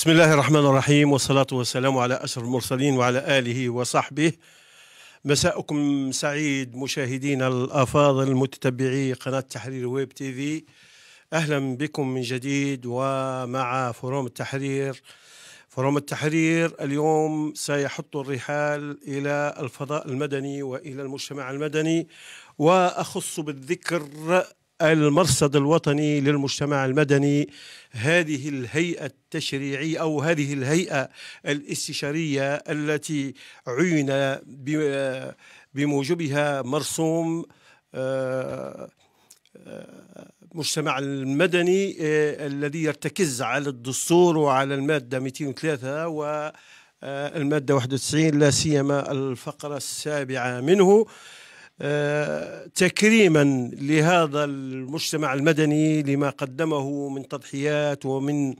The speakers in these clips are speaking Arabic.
بسم الله الرحمن الرحيم والصلاة والسلام على أشرف المرسلين وعلى آله وصحبه مساءكم سعيد مشاهدينا الأفاضل متتبعي قناة تحرير ويب تي في أهلا بكم من جديد ومع فروم التحرير فروم التحرير اليوم سيحط الرحال إلى الفضاء المدني وإلى المجتمع المدني وأخص بالذكر المرصد الوطني للمجتمع المدني هذه الهيئة التشريعية أو هذه الهيئة الاستشارية التي عين بموجبها مرسوم آه، آه، مجتمع المدني آه، الذي يرتكز على الدستور وعلى المادة 203 و المادة 91 لا سيما الفقرة السابعة منه تكريما لهذا المجتمع المدني لما قدمه من تضحيات ومن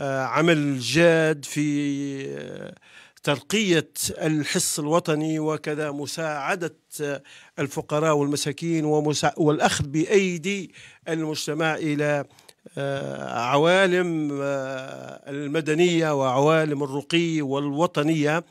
آه، عمل جاد في آه، ترقية الحس الوطني وكذا مساعدة آه، الفقراء والمساكين والأخذ بأيدي المجتمع إلى عوالم المدنية وعوالم الرقي والوطنية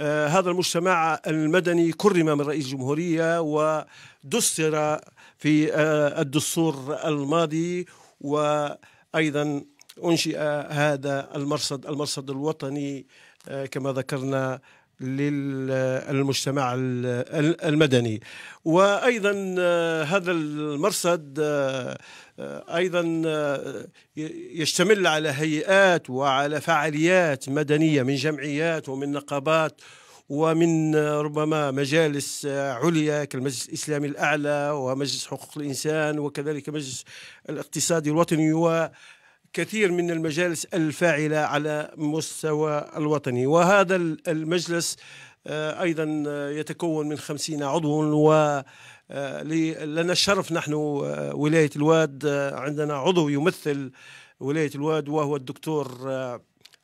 آه، هذا المجتمع المدني كرم من رئيس الجمهورية ودستر في آه، الدستور الماضي وأيضا أنشئ هذا المرصد المرصد الوطني آه، كما ذكرنا للمجتمع المدني وايضا آه، هذا المرصد آه، آه، ايضا يشتمل على هيئات وعلى فعاليات مدنيه من جمعيات ومن نقابات ومن ربما مجالس عليا كالمجلس الاسلامي الاعلى ومجلس حقوق الانسان وكذلك مجلس الاقتصادي الوطني كثير من المجالس الفاعلة على مستوى الوطني وهذا المجلس آه، أيضا آه، يتكون من خمسين عضو و آه، لنا الشرف نحن ولاية الواد عندنا عضو يمثل ولاية الواد وهو الدكتور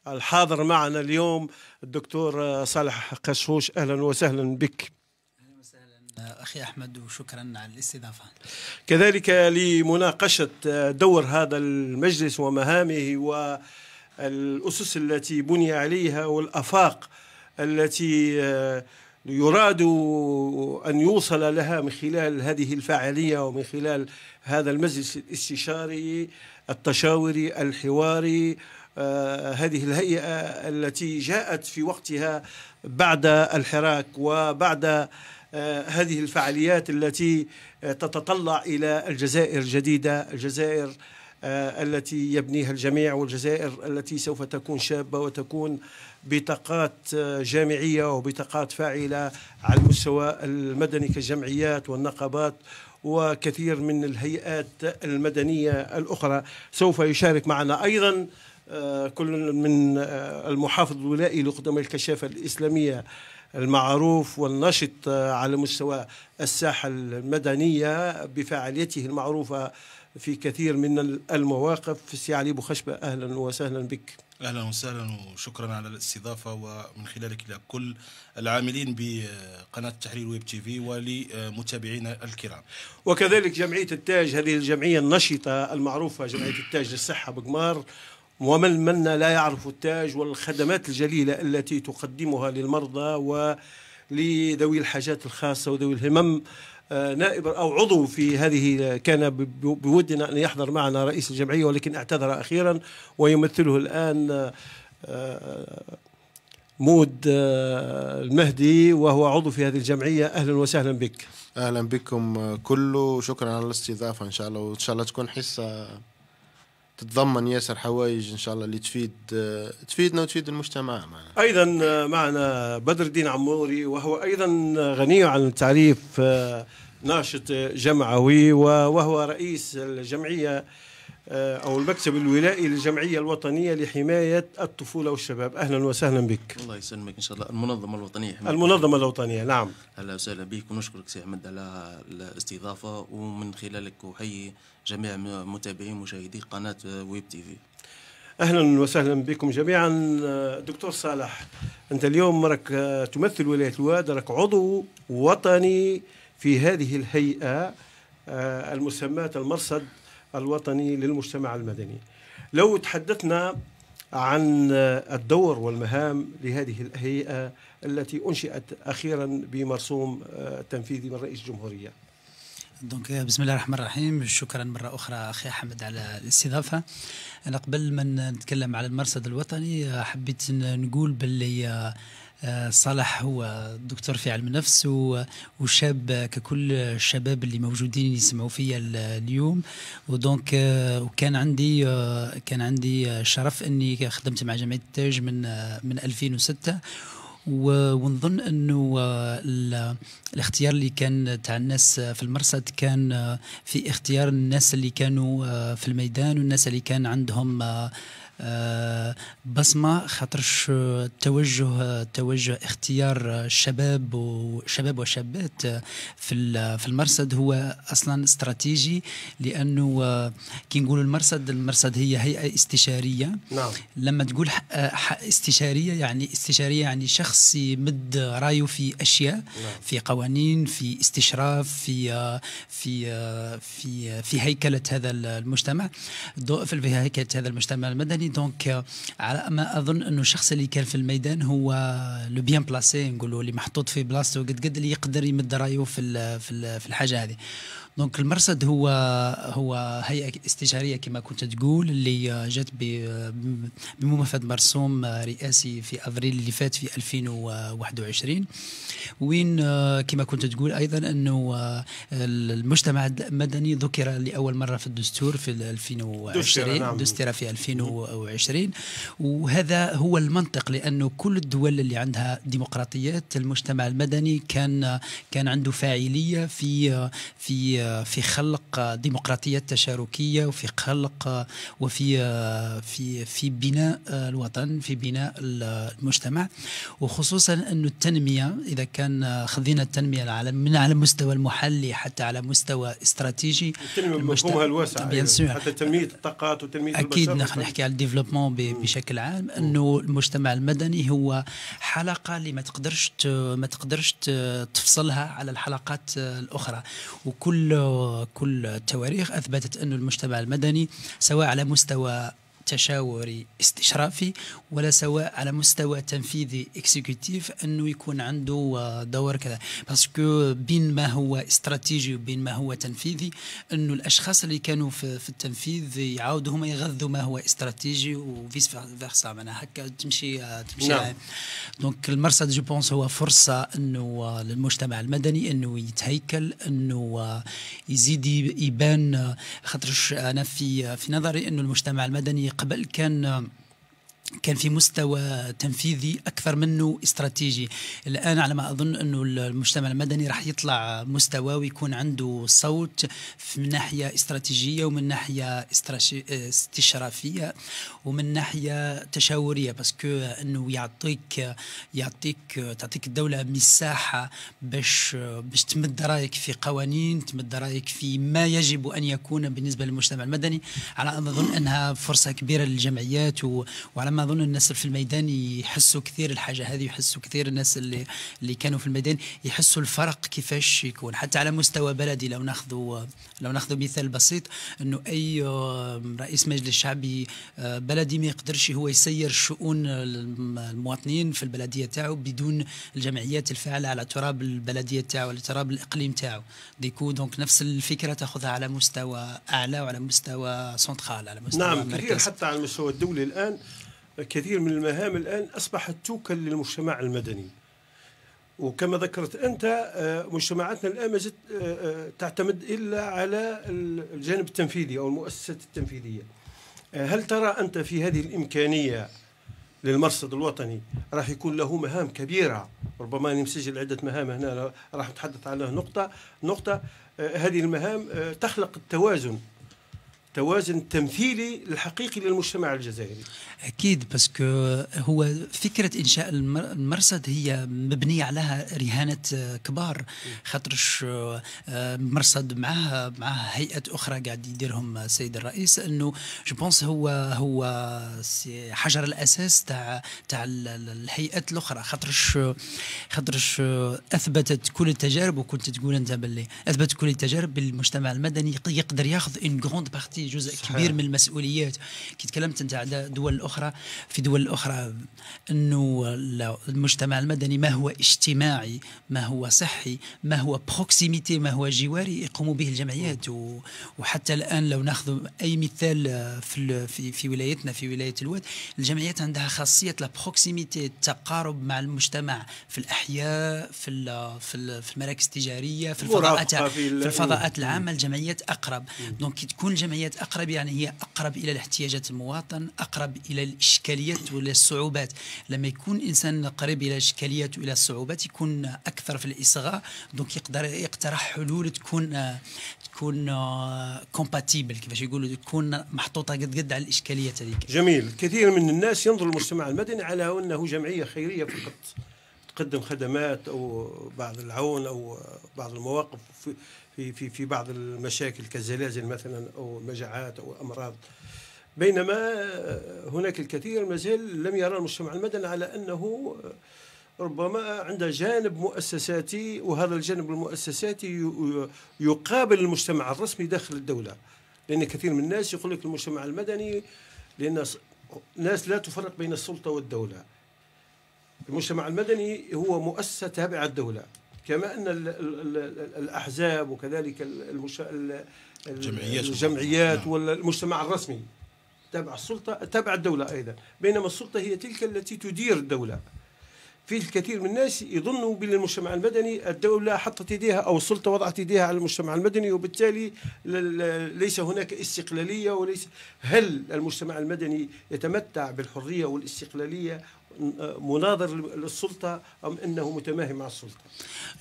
الحاضر معنا اليوم الدكتور صالح قشوش أهلا وسهلا بك أخي أحمد وشكرا على الاستضافة كذلك لمناقشة دور هذا المجلس ومهامه والأسس التي بني عليها والأفاق التي يراد أن يوصل لها من خلال هذه الفعالية ومن خلال هذا المجلس الاستشاري التشاوري الحواري آه هذه الهيئة التي جاءت في وقتها بعد الحراك وبعد آه، هذه الفعاليات التي آه، تتطلع إلى الجزائر الجديدة الجزائر آه، التي يبنيها الجميع والجزائر التي سوف تكون شابة وتكون بطاقات جامعية وبطاقات فاعلة على المستوى المدني كالجمعيات والنقابات وكثير من الهيئات المدنية الأخرى سوف يشارك معنا أيضا كل من المحافظ الولائي لخدمة الكشافة الإسلامية المعروف والنشط على مستوى الساحة المدنية بفعاليته المعروفة في كثير من المواقف سي علي بوخشبة أهلا وسهلا بك أهلا وسهلا وشكرا على الاستضافة ومن خلالك إلى كل العاملين بقناة التحرير ويب تي في ولمتابعينا الكرام وكذلك جمعية التاج هذه الجمعية النشطة المعروفة جمعية التاج للصحة بقمار ومن منا لا يعرف التاج والخدمات الجليلة التي تقدمها للمرضى ولذوي الحاجات الخاصة وذوي الهمم آه، نائب أو عضو في هذه كان بودنا أن يحضر معنا رئيس الجمعية ولكن اعتذر أخيرا ويمثله الآن آه، آه، مود المهدي وهو عضو في هذه الجمعية أهلا وسهلا بك أهلا بكم كله شكرا على الاستضافة إن شاء الله وإن شاء الله تكون حصة تتضمن ياسر حوايج ان شاء الله اللي تفيد تفيدنا وتفيد المجتمع معنا. ايضا معنا بدر الدين عموري وهو ايضا غني عن التعريف آه، ناشط جمعوي وهو رئيس الجمعيه آه، او المكتب الولائي للجمعيه الوطنيه لحمايه الطفوله والشباب اهلا وسهلا بك الله يسلمك ان شاء الله المنظمه الوطنيه حماية المنظمه الوطنيه نعم اهلا وسهلا بك ونشكرك سي احمد على الاستضافه ومن خلالك احيي جميع متابعي ومشاهدي قناه ويب تي في اهلا وسهلا بكم جميعا آه، دكتور صالح انت اليوم راك آه، تمثل ولايه الواد راك عضو وطني في هذه الهيئه المسماه المرصد الوطني للمجتمع المدني لو تحدثنا عن الدور والمهام لهذه الهيئة التي أنشئت أخيرا بمرسوم تنفيذي من رئيس الجمهورية دونك بسم الله الرحمن الرحيم شكرا مرة أخرى أخي حمد على الاستضافة أنا قبل ما نتكلم على المرصد الوطني حبيت نقول باللي آه، صالح هو دكتور في علم النفس وشاب ككل الشباب اللي موجودين يسمعوا فيا اليوم ودونك آه، وكان عندي آه، كان عندي شرف اني خدمت مع جمعيه التاج من من 2006 ونظن انه الاختيار اللي كان تاع الناس في المرصد كان في اختيار الناس اللي كانوا في الميدان والناس اللي كان عندهم آه، بصمه خاطر التوجه توجه اختيار الشباب وشباب وشابات في في المرصد هو اصلا استراتيجي لانه كي نقولوا المرصد المرصد هي هيئه استشاريه نعم. لما تقول استشاريه يعني استشاريه يعني شخص يمد رايه في اشياء نعم. في قوانين في استشراف في في في في هيكله هذا المجتمع في هيكله هذا المجتمع المدني الثاني دونك على ما اظن انه الشخص اللي كان في الميدان هو لو بيان بلاسي نقولوا اللي محطوط في بلاصته قد قد اللي يقدر يمد رايه في في الحاجه هذه دونك المرصد هو هو هيئه استشاريه كما كنت تقول اللي جات بمنفذ مرسوم رئاسي في افريل اللي فات في 2021 وين كما كنت تقول ايضا انه المجتمع المدني ذكر لاول مره في الدستور في 2020 نعم. دستر في 2020 وهذا هو المنطق لانه كل الدول اللي عندها ديمقراطيات المجتمع المدني كان كان عنده فاعليه في في في خلق ديمقراطيه تشاركيه وفي خلق وفي في في بناء الوطن في بناء المجتمع وخصوصا انه التنميه اذا كان خذينا التنميه العالم من على المستوى المحلي حتى على مستوى استراتيجي التنميه بمفهومها الواسع يعني حتى تنميه الطاقات وتنميه اكيد نحن نحكي على الديفلوبمون بشكل عام انه المجتمع المدني هو حلقه اللي ما تقدرش ما تقدرش تفصلها على الحلقات الاخرى وكل كل التواريخ اثبتت ان المجتمع المدني سواء على مستوى تشاوري استشرافي ولا سواء على مستوى تنفيذي اكسكيوتيف انه يكون عنده دور كذا باسكو بين ما هو استراتيجي وبين ما هو تنفيذي انه الاشخاص اللي كانوا في, في التنفيذ يعاودوا هما يغذوا ما هو استراتيجي وفيس فيرسا معناها هكا تمشي تمشي نعم. دونك المرصد جو بونس هو فرصه انه للمجتمع المدني انه يتهيكل انه يزيد يبان خاطرش انا في في نظري انه المجتمع المدني قبل كان كان في مستوى تنفيذي اكثر منه استراتيجي الان على ما اظن انه المجتمع المدني راح يطلع مستوى ويكون عنده صوت من ناحيه استراتيجيه ومن ناحيه استشرافيه ومن ناحيه تشاوريه باسكو انه يعطيك يعطيك تعطيك الدوله مساحه باش باش تمد رايك في قوانين تمد رايك في ما يجب ان يكون بالنسبه للمجتمع المدني على ما اظن انها فرصه كبيره للجمعيات وعلى ما اظن الناس في الميدان يحسوا كثير الحاجه هذه يحسوا كثير الناس اللي اللي كانوا في الميدان يحسوا الفرق كيفاش يكون حتى على مستوى بلدي لو ناخذوا لو ناخذوا مثال بسيط انه اي رئيس مجلس شعبي آه، بلدي ما يقدرش هو يسير شؤون المواطنين في البلديه تاعو بدون الجمعيات الفاعله على تراب البلديه تاعو على تراب الاقليم تاعو ديكو دونك نفس الفكره تاخذها على مستوى اعلى وعلى مستوى سنترال على مستوى نعم كثير حتى على المستوى الدولي الان كثير من المهام الآن أصبحت توكل للمجتمع المدني وكما ذكرت أنت آه، مجتمعاتنا الآن ما زلت آه، آه، تعتمد إلا على الجانب التنفيذي أو المؤسسات التنفيذية هل ترى أنت في هذه الإمكانية للمرصد الوطني راح يكون له مهام كبيرة ربما أنا مسجل عدة مهام هنا راح نتحدث عنها نقطة نقطة هذه المهام تخلق التوازن توازن تمثيلي الحقيقي للمجتمع الجزائري اكيد باسكو هو فكره انشاء المرصد هي مبنيه عليها رهانه آه، كبار خاطرش آه، آه، مرصد معها مع هيئه اخرى قاعد يديرهم السيد الرئيس انه جو بونس هو هو حجر الاساس تاع تاع الهيئات الاخرى خاطرش خاطرش اثبتت كل التجارب وكنت تقول انت باللي اثبتت كل التجارب بالمجتمع المدني يقدر ياخذ اون غروند بارتي فيه جزء صحيح. كبير من المسؤوليات كي تكلمت انت على دول اخرى في دول اخرى انه المجتمع المدني ما هو اجتماعي ما هو صحي ما هو بروكسيميتي ما هو جواري يقوم به الجمعيات وحتى الان لو ناخذ اي مثال في في, في ولايتنا في ولايه الواد الجمعيات عندها خاصيه لا بروكسيميتي التقارب مع المجتمع في الاحياء في ال في, ال في المراكز التجاريه في الفضاءات في الفضاءات العامه الجمعيات اقرب دونك كي تكون الجمعيات الاحتياجات أقرب يعني هي أقرب إلى الاحتياجات المواطن أقرب إلى الإشكاليات ولا الصعوبات لما يكون الإنسان قريب إلى الإشكاليات وإلى الصعوبات يكون أكثر في الإصغاء دونك يقدر يقترح حلول تكون تكون كومباتيبل آه، كيفاش يقولوا تكون محطوطة قد قد على الإشكاليات هذيك جميل كثير من الناس ينظر المجتمع المدني على أنه جمعية خيرية فقط تقدم خدمات أو بعض العون أو بعض المواقف في في في بعض المشاكل كالزلازل مثلا او مجاعات او امراض بينما هناك الكثير مازال لم يرى المجتمع المدني على انه ربما عنده جانب مؤسساتي وهذا الجانب المؤسساتي يقابل المجتمع الرسمي داخل الدوله لان كثير من الناس يقول لك المجتمع المدني لان الناس لا تفرق بين السلطه والدوله المجتمع المدني هو مؤسسه تابعه للدوله كما أن الـ الـ الأحزاب وكذلك المش... الجمعيات الجمعيات نعم. والمجتمع الرسمي تابع السلطة تابع الدولة أيضا بينما السلطة هي تلك التي تدير الدولة في الكثير من الناس يظنوا بالمجتمع المدني الدولة حطت يديها أو السلطة وضعت يديها على المجتمع المدني وبالتالي ليس هناك استقلالية وليس هل المجتمع المدني يتمتع بالحرية والاستقلالية مناظر للسلطه ام انه متماهي مع السلطه؟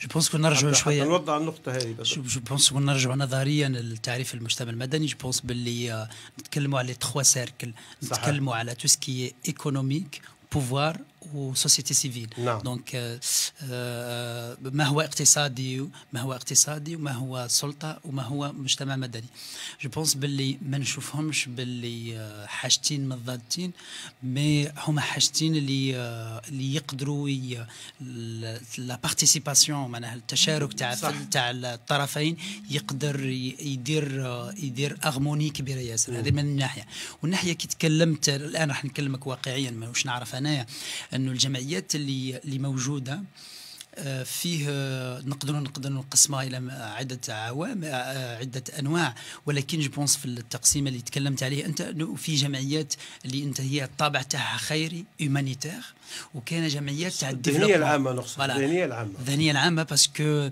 جو بونس كون نرجعوا شويه نوضع النقطه هذه بس جو بونس كون نرجعوا نظريا للتعريف المجتمع المدني جو بونس باللي آه، نتكلموا على تخوا سيركل نتكلموا على توسكي ايكونوميك بوفوار وسوسيتي سيفيل نعم. دونك ما هو اقتصادي ما هو اقتصادي وما هو سلطه وما هو مجتمع مدني جو بونس باللي ما نشوفهمش باللي حاجتين مضادتين مي هما حاجتين اللي اللي يقدروا لا بارتيسيباسيون معناها التشارك تاع تاع الطرفين يقدر يدير يدير اغموني كبيره ياسر هذه من الناحيه والناحيه كي تكلمت الان راح نكلمك واقعيا ماهوش نعرف انايا انه الجمعيات اللي اللي موجوده فيه نقدر نقدر نقسمها الى عده عوامل عده انواع ولكن جوبونس في التقسيم اللي تكلمت عليه انت في جمعيات اللي انت هي الطابع تاعها خيري هيومانيتير وكان جمعيات تاع الذهنيه العامه نقصد الذهنيه العامه الذهنيه العامه باسكو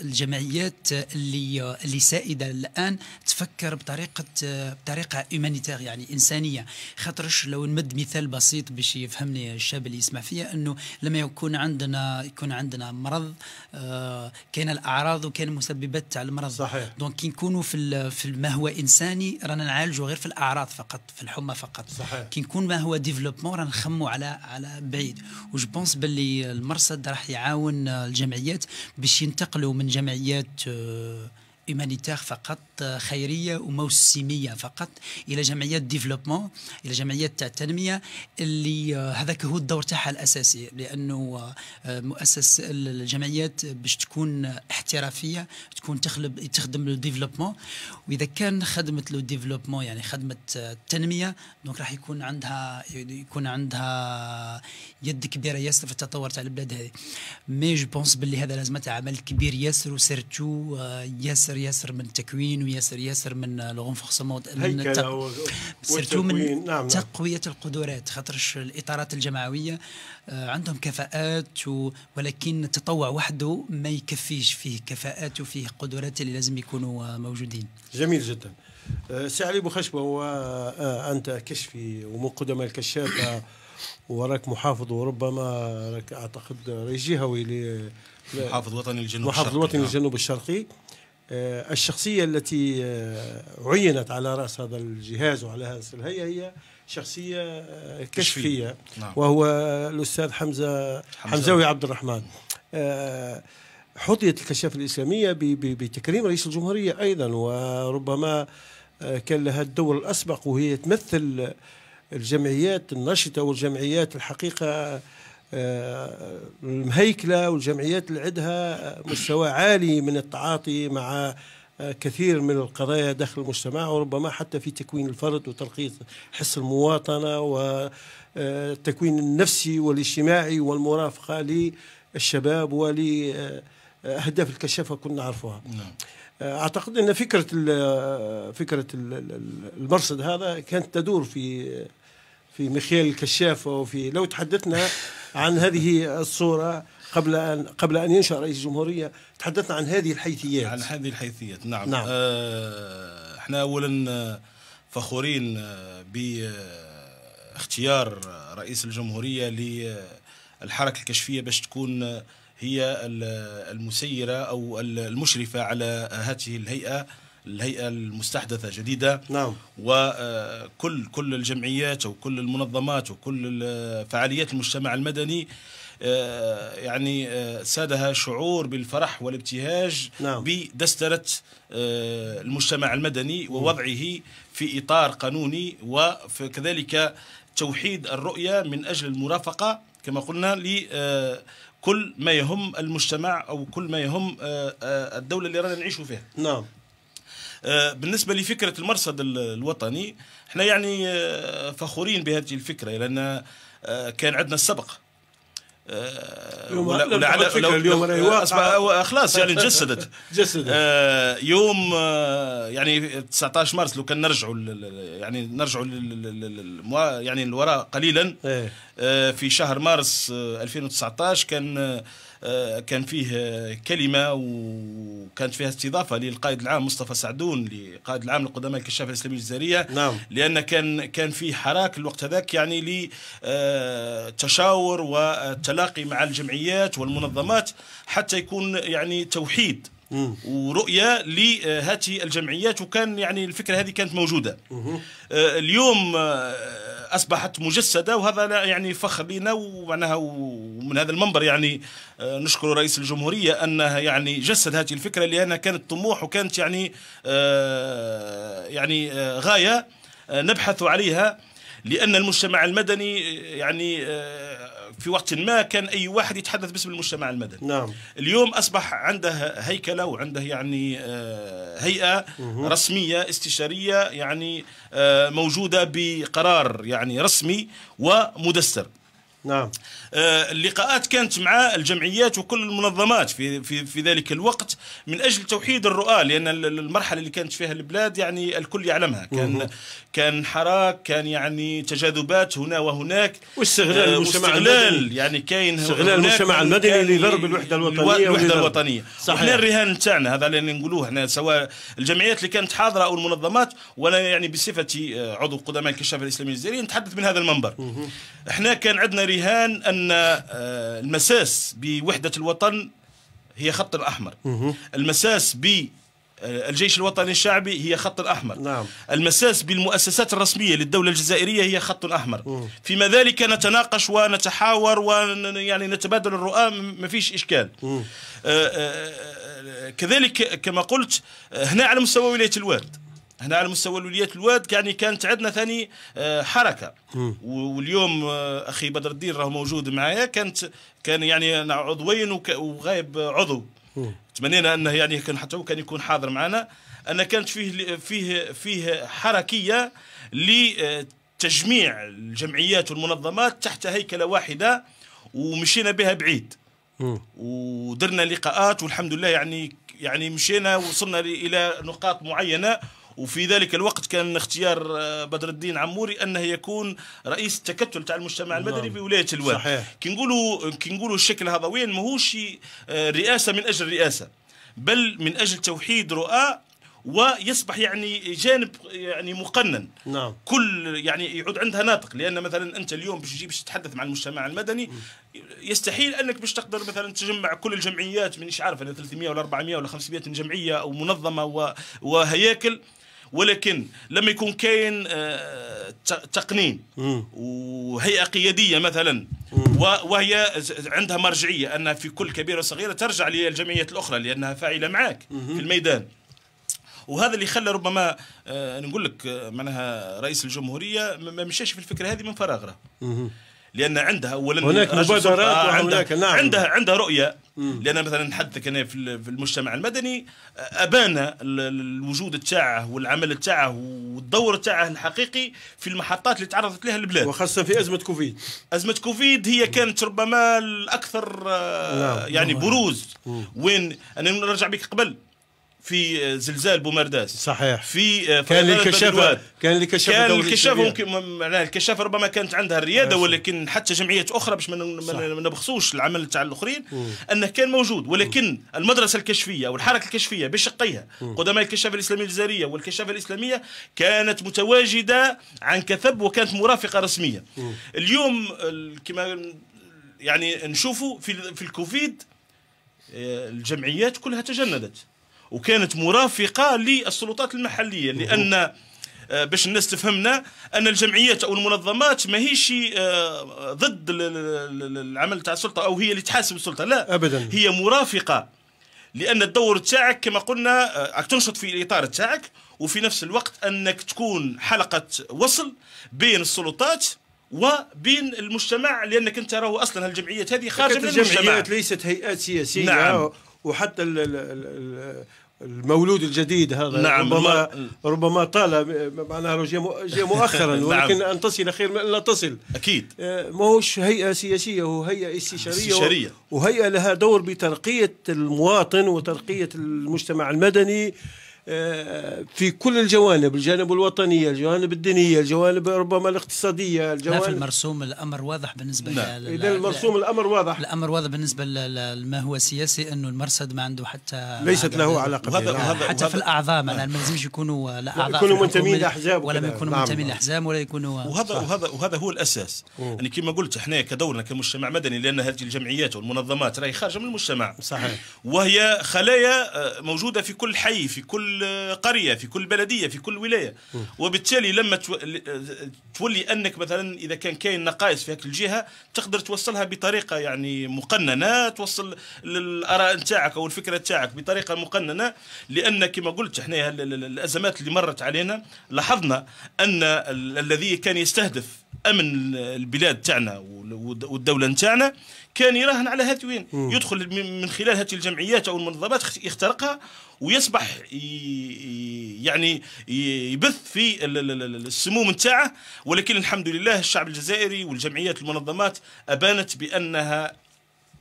الجمعيات اللي اللي سائده الان تفكر بطريقه بطريقه هيومانيتير يعني انسانيه خاطرش لو نمد مثال بسيط باش يفهمني الشاب اللي يسمع فيا انه لما يكون عندنا يكون عندنا مرض آه، كاين الاعراض وكاين مسببات تاع المرض صحيح دونك كي نكونوا في في ما هو انساني رانا نعالجوا غير في الاعراض فقط في الحمى فقط صحيح كي نكون ما هو ديفلوبمون رانا نخموا على على بعيد وجو بونس باللي المرصد راح يعاون الجمعيات باش ينتقلوا من جمعيات آه، هيومانيتير فقط خيريه وموسميه فقط الى جمعيات ديفلوبمون الى جمعيات تاع التنميه اللي هذاك هو الدور تاعها الاساسي لانه مؤسس الجمعيات باش تكون احترافيه تكون تخلب تخدم لو ديفلوبمون واذا كان خدمت لو ديفلوبمون يعني خدمت التنميه دونك راح يكون عندها يكون عندها يد كبيره ياسر في التطور تاع البلاد هذه مي جو بونس باللي هذا لازم عمل كبير ياسر وسيرتو ياسر ياسر من التكوين وياسر ياسر من لونفورسمون من التق... سيرتو من نعم،, نعم تقويه القدرات خاطرش الاطارات الجمعويه آه، عندهم كفاءات و... ولكن التطوع وحده ما يكفيش فيه كفاءات وفيه قدرات اللي لازم يكونوا موجودين. جميل جدا. آه، سي علي بوخشبه هو آه، انت كشفي ومن قدماء الكشافه وراك محافظ وربما راك اعتقد رئيس جهوي محافظ وطني للجنوب الشرقي محافظ وطني نعم. للجنوب الشرقي آه، الشخصية التي آه، عينت على رأس هذا الجهاز وعلى رأس الهيئة هي شخصية آه، كشفية نعم. وهو الأستاذ حمزة حمزاوي عبد الرحمن حطيت الكشافة الإسلامية بتكريم رئيس الجمهورية أيضا وربما كان لها الدور الأسبق وهي تمثل الجمعيات النشطة والجمعيات الحقيقة المهيكله والجمعيات اللي عندها مستوى عالي من التعاطي مع كثير من القضايا داخل المجتمع وربما حتى في تكوين الفرد وترقيه حس المواطنه والتكوين النفسي والاجتماعي والمرافقه للشباب ولاهداف الكشافه كنا نعرفها. نعم. اعتقد ان فكره فكره المرصد هذا كانت تدور في في مخيال الكشافة وفي لو تحدثنا عن هذه الصورة قبل أن قبل أن ينشأ رئيس الجمهورية تحدثنا عن هذه الحيثيات عن هذه الحيثيات نعم, نعم. آه، احنا أولا آه، فخورين آه، باختيار رئيس الجمهورية للحركة الكشفية باش تكون هي المسيرة أو المشرفة على هذه الهيئة الهيئه المستحدثه جديده نعم وكل آه، كل الجمعيات وكل المنظمات وكل فعاليات المجتمع المدني آه، يعني آه، سادها شعور بالفرح والابتهاج نعم. بدسترة المجتمع المدني ووضعه في إطار قانوني وكذلك توحيد الرؤية من أجل المرافقة كما قلنا لكل ما يهم المجتمع أو كل ما يهم الدولة اللي رانا نعيش فيها نعم آه، بالنسبه لفكره المرصد الوطني احنا يعني آه، فخورين بهذه الفكره لان آه، كان عندنا السبق خلاص يعني طيب. جسدت جسدت يوم يعني 19 مارس لو كان نرجعوا يعني نرجعوا يعني للوراء قليلا إيه. في شهر مارس 2019 كان آه، كان فيه كلمه وكانت فيها استضافه للقائد العام مصطفى سعدون لقائد العام لقدماء الكشافه الاسلاميه الجزائريه نعم. لان كان كان في حراك الوقت هذاك يعني لتشاور آه، والتلاقي مع الجمعيات والمنظمات حتى يكون يعني توحيد ورؤيه لهذه الجمعيات وكان يعني الفكره هذه كانت موجوده آه، اليوم آه، اصبحت مجسده وهذا يعني فخر لنا ومعناها ومن هذا المنبر يعني آه، نشكر رئيس الجمهوريه انها يعني جسد هذه الفكره لانها كانت طموح وكانت يعني يعني غايه نبحث عليها لان المجتمع المدني يعني في وقت ما كان أي واحد يتحدث باسم المجتمع المدني نعم. اليوم أصبح عنده هيكلة وعنده يعني آه، هيئة مه. رسمية استشارية يعني آه، موجودة بقرار يعني رسمي ومدستر نعم آه، اللقاءات كانت مع الجمعيات وكل المنظمات في في في ذلك الوقت من اجل توحيد الرؤى لان المرحله اللي كانت فيها البلاد يعني الكل يعلمها كان كان حراك كان يعني تجاذبات هنا وهناك واستغلال آه، المجتمع المدني يعني كاين استغلال المجتمع المدني يعني لضرب الوحده الوطنيه الوحده الوطنيه صحيح احنا الرهان تاعنا هذا اللي نقولوه احنا سواء الجمعيات اللي كانت حاضره او المنظمات وانا يعني بصفتي آه، عضو قدماء الكشافه الاسلاميه الجزائريه نتحدث من هذا المنبر احنا كان عندنا رهان ان أن آه، المساس بوحدة الوطن هي خط الأحمر المساس ب آه، الجيش الوطني الشعبي هي خط أحمر نعم. المساس بالمؤسسات الرسمية للدولة الجزائرية هي خط أحمر مم. فيما ذلك نتناقش ونتحاور ويعني نتبادل الرؤى ما فيش إشكال آآ آآ آه، كذلك كما قلت هنا على مستوى ولاية الوارد هنا على مستوى الوليات الواد يعني كانت عندنا ثاني آه، حركه واليوم آه، اخي بدر الدين راه موجود معايا كانت كان يعني عضوين وغايب عضو تمنينا انه يعني كان حتى هو كان يكون حاضر معنا ان كانت فيه فيه فيه حركيه لتجميع آه، الجمعيات والمنظمات تحت هيكله واحده ومشينا بها بعيد ودرنا لقاءات والحمد لله يعني يعني مشينا وصلنا الى نقاط معينه وفي ذلك الوقت كان اختيار آه، بدر الدين عموري انه يكون رئيس التكتل تاع المجتمع نعم. المدني في ولايه الواد صحيح كي نقولوا كي نقولوا الشكل هذا وين ماهوش آه، رئاسه من اجل الرئاسه بل من اجل توحيد رؤى ويصبح يعني جانب يعني مقنن نعم. كل يعني يعود عندها ناطق لان مثلا انت اليوم باش تجي باش تتحدث مع المجتمع المدني يستحيل انك باش تقدر مثلا تجمع كل الجمعيات مانيش عارف 300 ولا 400 ولا 500 جمعيه او منظمه وهياكل ولكن لما يكون كاين آه، تقنين وهيئه قياديه مثلا وهي عندها مرجعيه انها في كل كبيره صغيره ترجع للجمعيات الاخرى لانها فاعله معك في الميدان وهذا اللي خلى ربما آه، نقول لك آه، معناها رئيس الجمهوريه ما مشاش في الفكره هذه من فراغ لان عندها اولا هناك مبادرات آه، وهناك نعم عندها عندها رؤيه لان مثلا نحدثك انا في المجتمع المدني آه، ابان الوجود تاعه والعمل تاعه والدور تاعه الحقيقي في المحطات اللي تعرضت لها البلاد وخاصه في ازمه كوفيد ازمه كوفيد هي كانت ربما الاكثر آه، نعم. يعني نعم. بروز وين انا نرجع بك قبل في آه، زلزال بومرداس صحيح في آه، كان الكشافه كان الكشافه كان الكشافه ممكن الكشافه ربما كانت عندها الرياده ولكن حتى جمعيات اخرى باش ما نبخسوش العمل تاع الاخرين انه كان موجود ولكن المدرسه الكشفيه والحركه الكشفيه بشقيها قدماء الكشافه الاسلاميه الجزائريه والكشافه الاسلاميه كانت متواجده عن كثب وكانت مرافقه رسميه اليوم كما يعني نشوفوا في في الكوفيد آه، الجمعيات كلها تجندت وكانت مرافقه للسلطات المحليه لان آه، باش الناس تفهمنا ان الجمعيات او المنظمات ماهيش آه، ضد العمل تاع السلطه او هي اللي تحاسب السلطه لا ابدا هي مرافقه لان الدور تاعك كما قلنا آه، راك تنشط في الاطار تاعك وفي نفس الوقت انك تكون حلقه وصل بين السلطات وبين المجتمع لانك انت راهو اصلا هالجمعيات هذه خارج من المجتمع الجمعيات ليست هيئات سياسيه نعم. وحتى الـ الـ الـ المولود الجديد هذا نعم ربما الم... ربما طال معناها جاء مؤخرا نعم. ولكن نعم. ان تصل خير من ان لا تصل اكيد آه، ماهوش هيئه سياسيه هو هيئه استشاريه, استشارية. وهيئه لها دور بترقيه المواطن وترقيه المجتمع المدني في كل الجوانب الجانب الوطنية الجوانب الدينية الجوانب ربما الاقتصادية الجوانب لا في المرسوم الأمر واضح بالنسبة نعم. لا. إذا المرسوم الأمر واضح الأمر واضح بالنسبة لما هو سياسي أنه المرصد ما عنده حتى ليست له علاقة وهذا وهذا حتى وهذا في نعم. الأعضاء ما لازمش يكونوا لا أعضاء يكونوا منتمين لأحزاب ولا يكونوا نعم. منتمين لأحزاب ولا يكونوا وهذا وهذا وهذا هو الأساس يعني كما قلت احنا كدورنا كمجتمع مدني لأن هذه الجمعيات والمنظمات راهي خارجة من المجتمع صحيح وهي خلايا آه، موجودة في كل حي في كل كل قريه في كل بلديه في كل ولايه وبالتالي لما تولي انك مثلا اذا كان كاين نقائص في هذه الجهه تقدر توصلها بطريقه يعني مقننه توصل الاراء نتاعك او الفكره نتاعك بطريقه مقننه لان كما قلت احنا الازمات اللي مرت علينا لاحظنا ان الذي كان يستهدف امن البلاد تاعنا والدوله نتاعنا كان يراهن على هذه وين يدخل من خلال هذه الجمعيات او المنظمات يخترقها ويصبح يعني يبث في السموم نتاعه ولكن الحمد لله الشعب الجزائري والجمعيات والمنظمات ابانت بانها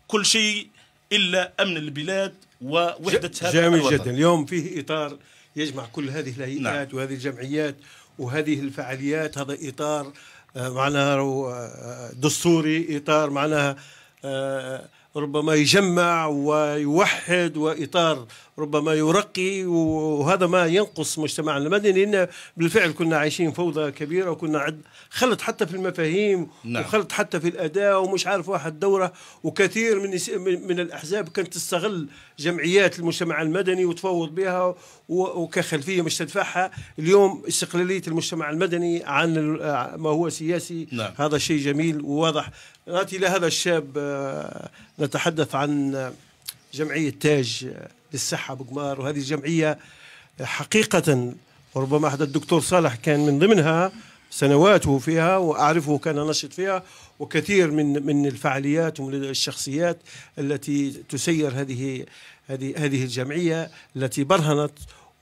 كل شيء الا امن البلاد ووحدتها جميل جدا اليوم فيه اطار يجمع كل هذه الهيئات نعم. وهذه الجمعيات وهذه الفعاليات هذا اطار آه، معناه آه، آه، دستوري اطار معناها آه، ربما يجمع ويوحد وإطار ربما يرقي وهذا ما ينقص مجتمعنا المدني لان بالفعل كنا عايشين فوضى كبيره وكنا خلط حتى في المفاهيم نعم. وخلط حتى في الاداء ومش عارف واحد دوره وكثير من من الاحزاب كانت تستغل جمعيات المجتمع المدني وتفوض بها وكخلفيه مش تدفعها اليوم استقلاليه المجتمع المدني عن ما هو سياسي نعم. هذا شيء جميل وواضح ناتي لهذا الشاب آه، نتحدث عن جمعيه تاج آه، للصحة بقمار وهذه الجمعية حقيقة وربما أحد الدكتور صالح كان من ضمنها سنواته فيها وأعرفه كان نشط فيها وكثير من من الفعاليات ومن الشخصيات التي تسير هذه هذه هذه الجمعية التي برهنت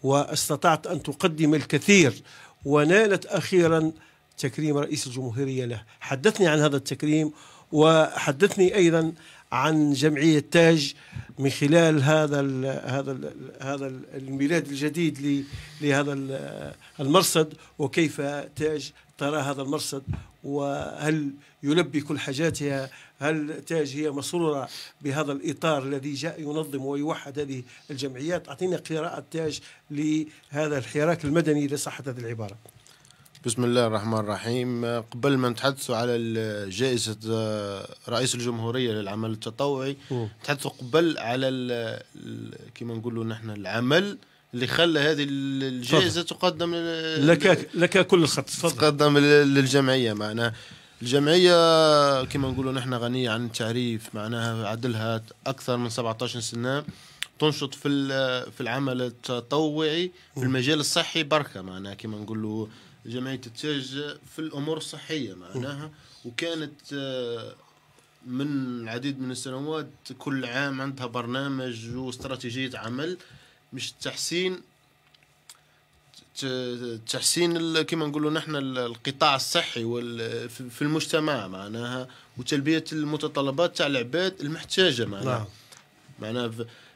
واستطاعت أن تقدم الكثير ونالت أخيرا تكريم رئيس الجمهورية له حدثني عن هذا التكريم وحدثني أيضا عن جمعيه تاج من خلال هذا الـ هذا الـ هذا الميلاد الجديد لهذا المرصد وكيف تاج ترى هذا المرصد وهل يلبي كل حاجاتها هل تاج هي مسرورة بهذا الإطار الذي جاء ينظم ويوحد هذه الجمعيات أعطينا قراءة تاج لهذا الحراك المدني لصحة هذه العبارة بسم الله الرحمن الرحيم قبل ما نتحدثوا على جائزة آه، رئيس الجمهورية للعمل التطوعي نتحدثوا قبل على كما نقولوا نحن العمل اللي خلى هذه الجائزة تقدم لك لك كل الخط تقدم للجمعية معناها الجمعية كما نقولوا نحن غنية عن التعريف معناها عدلها أكثر من 17 سنة تنشط في في العمل التطوعي في المجال الصحي بركة معناها كما نقولوا جمعية التاج في الأمور الصحية معناها وكانت آه، من العديد من السنوات كل عام عندها برنامج واستراتيجية عمل مش تحسين تحسين كما نقولوا نحن القطاع الصحي في المجتمع معناها وتلبية المتطلبات تاع العباد المحتاجة معناها نعم. معناها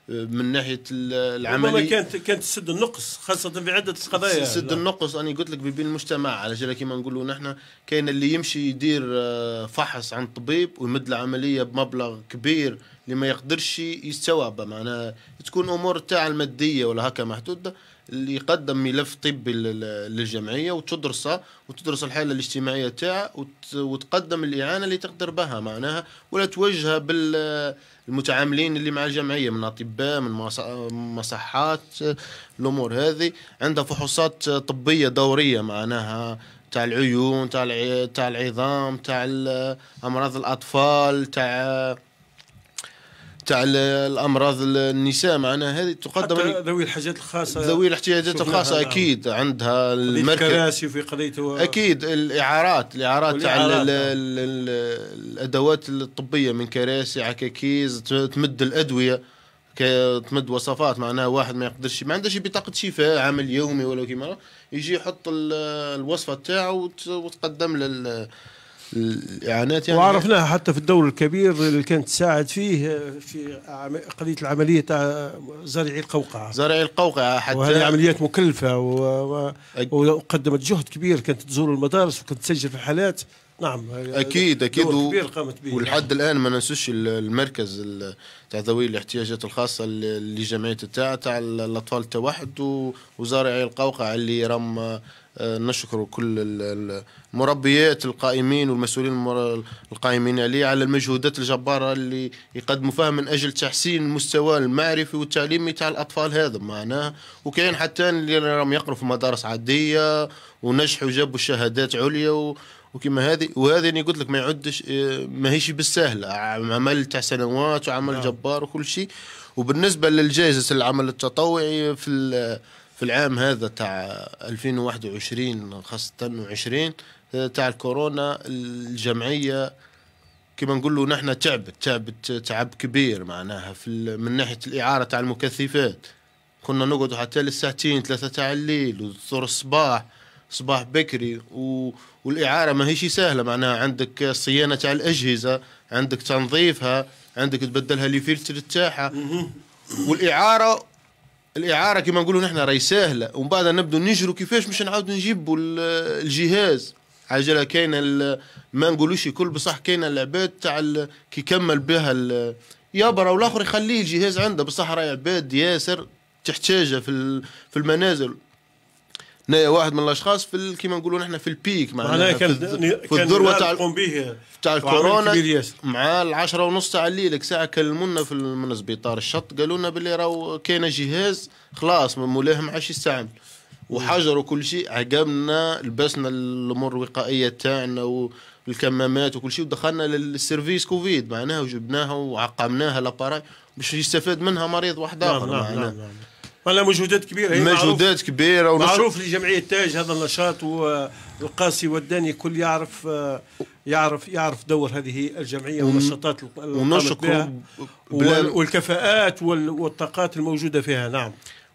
من ناحيه العمليه كانت كانت تسد النقص خاصه في عده قضايا سد النقص انا قلت لك بين المجتمع على جال كيما نقولوا نحن كاين اللي يمشي يدير آه، فحص عند طبيب ويمد له عمليه بمبلغ كبير اللي ما يقدرش يستوعب معناها تكون امور تاع الماديه ولا هكا محدوده اللي يقدم ملف طبي للجمعيه وتدرسه وتدرس الحاله الاجتماعيه تاعه وتقدم الاعانه اللي تقدر بها معناها ولا توجهها بال المتعاملين اللي مع الجمعيه من اطباء من مصحات الامور هذه عندها فحوصات طبيه دوريه معناها تاع العيون تاع تاع العظام تاع امراض الاطفال تاع تاع الامراض النساء معناها هذه تقدم حتى ذوي الحاجات الخاصه ذوي الاحتياجات الخاصه نعم، نعم. اكيد عندها المركز الكراسي في قضيه اكيد الاعارات الاعارات تاع نعم. الادوات الطبيه من كراسي عكاكيز تمد الادويه تمد وصفات معناها واحد ما يقدرش ما عندهاش بطاقه شفاء عمل يومي ولا كيما يجي يحط الوصفه تاعو وتقدم له الاعانات يعني وعرفناها حتى في الدور الكبير اللي كانت تساعد فيه في قضيه العمليه تاع زارعي القوقعه زارعي القوقعه حتى وهذه عمليات مكلفه و... وقدمت جهد كبير كانت تزور المدارس وكانت تسجل في الحالات نعم اكيد اكيد و... كبير قامت به ولحد الان ما ننسوش المركز تاع ذوي الاحتياجات الخاصه اللي جمعيه تاع تاع الاطفال التوحد وزارعي القوقعه اللي رم آه، نشكر كل المربيات القائمين والمسؤولين القائمين عليه على المجهودات الجبارة اللي يقدموا فيها من أجل تحسين المستوى المعرفي والتعليمي تاع الأطفال هذا معناه وكاين حتى اللي راهم يقروا في مدارس عادية ونجحوا جابوا شهادات عليا وكما هذه وهذه اللي قلت لك ما يعدش آه، ماهيش بالسهله عمل تاع سنوات وعمل نعم. جبار وكل شيء وبالنسبه للجائزه العمل التطوعي في في العام هذا تاع 2021 خاصة 20 تاع الكورونا الجمعية كما نقولوا نحن تعبت تعبت تعب كبير معناها في من ناحية الإعارة تاع المكثفات كنا نقعد حتى للساعتين ثلاثة تاع الليل وثور الصباح صباح بكري و... والإعارة ما هيش سهلة معناها عندك صيانة تاع الأجهزة عندك تنظيفها عندك تبدلها لي فلتر تاعها والإعارة الاعاره كما نقولوا نحن راهي سهله ومن بعد نبدو نجروا كيفاش باش نعاود نجيبوا الجهاز عجله كاينه ما نقولوش الكل بصح كاينه العباد تاع كيكمل بها يابرا والاخر يخليه الجهاز عنده بصح راهي عباد ياسر تحتاجه في في المنازل واحد من الاشخاص في كيما نقولوا نحن في البيك معناها كان في الذروه تاع به تاع الكورونا مع العشرة ونص تاع الليل ساعه كلمونا في من سبيطار الشط قالوا لنا باللي راهو كاين جهاز خلاص مولاه ما عادش يستعمل وحجر وكل شيء عقبنا لبسنا الامور الوقائيه تاعنا والكمامات وكل شيء ودخلنا للسيرفيس كوفيد معناها وجبناها وعقمناها لاباراي باش يستفاد منها مريض واحد اخر نعم، نعم، معناها نعم، ولا مجهودات كبيره مجهودات كبيره معروف لجمعيه تاج هذا النشاط والقاسي والداني كل يعرف آه، يعرف يعرف دور هذه الجمعيه والنشاطات ونشكر والكفاءات والطاقات الموجوده فيها نعم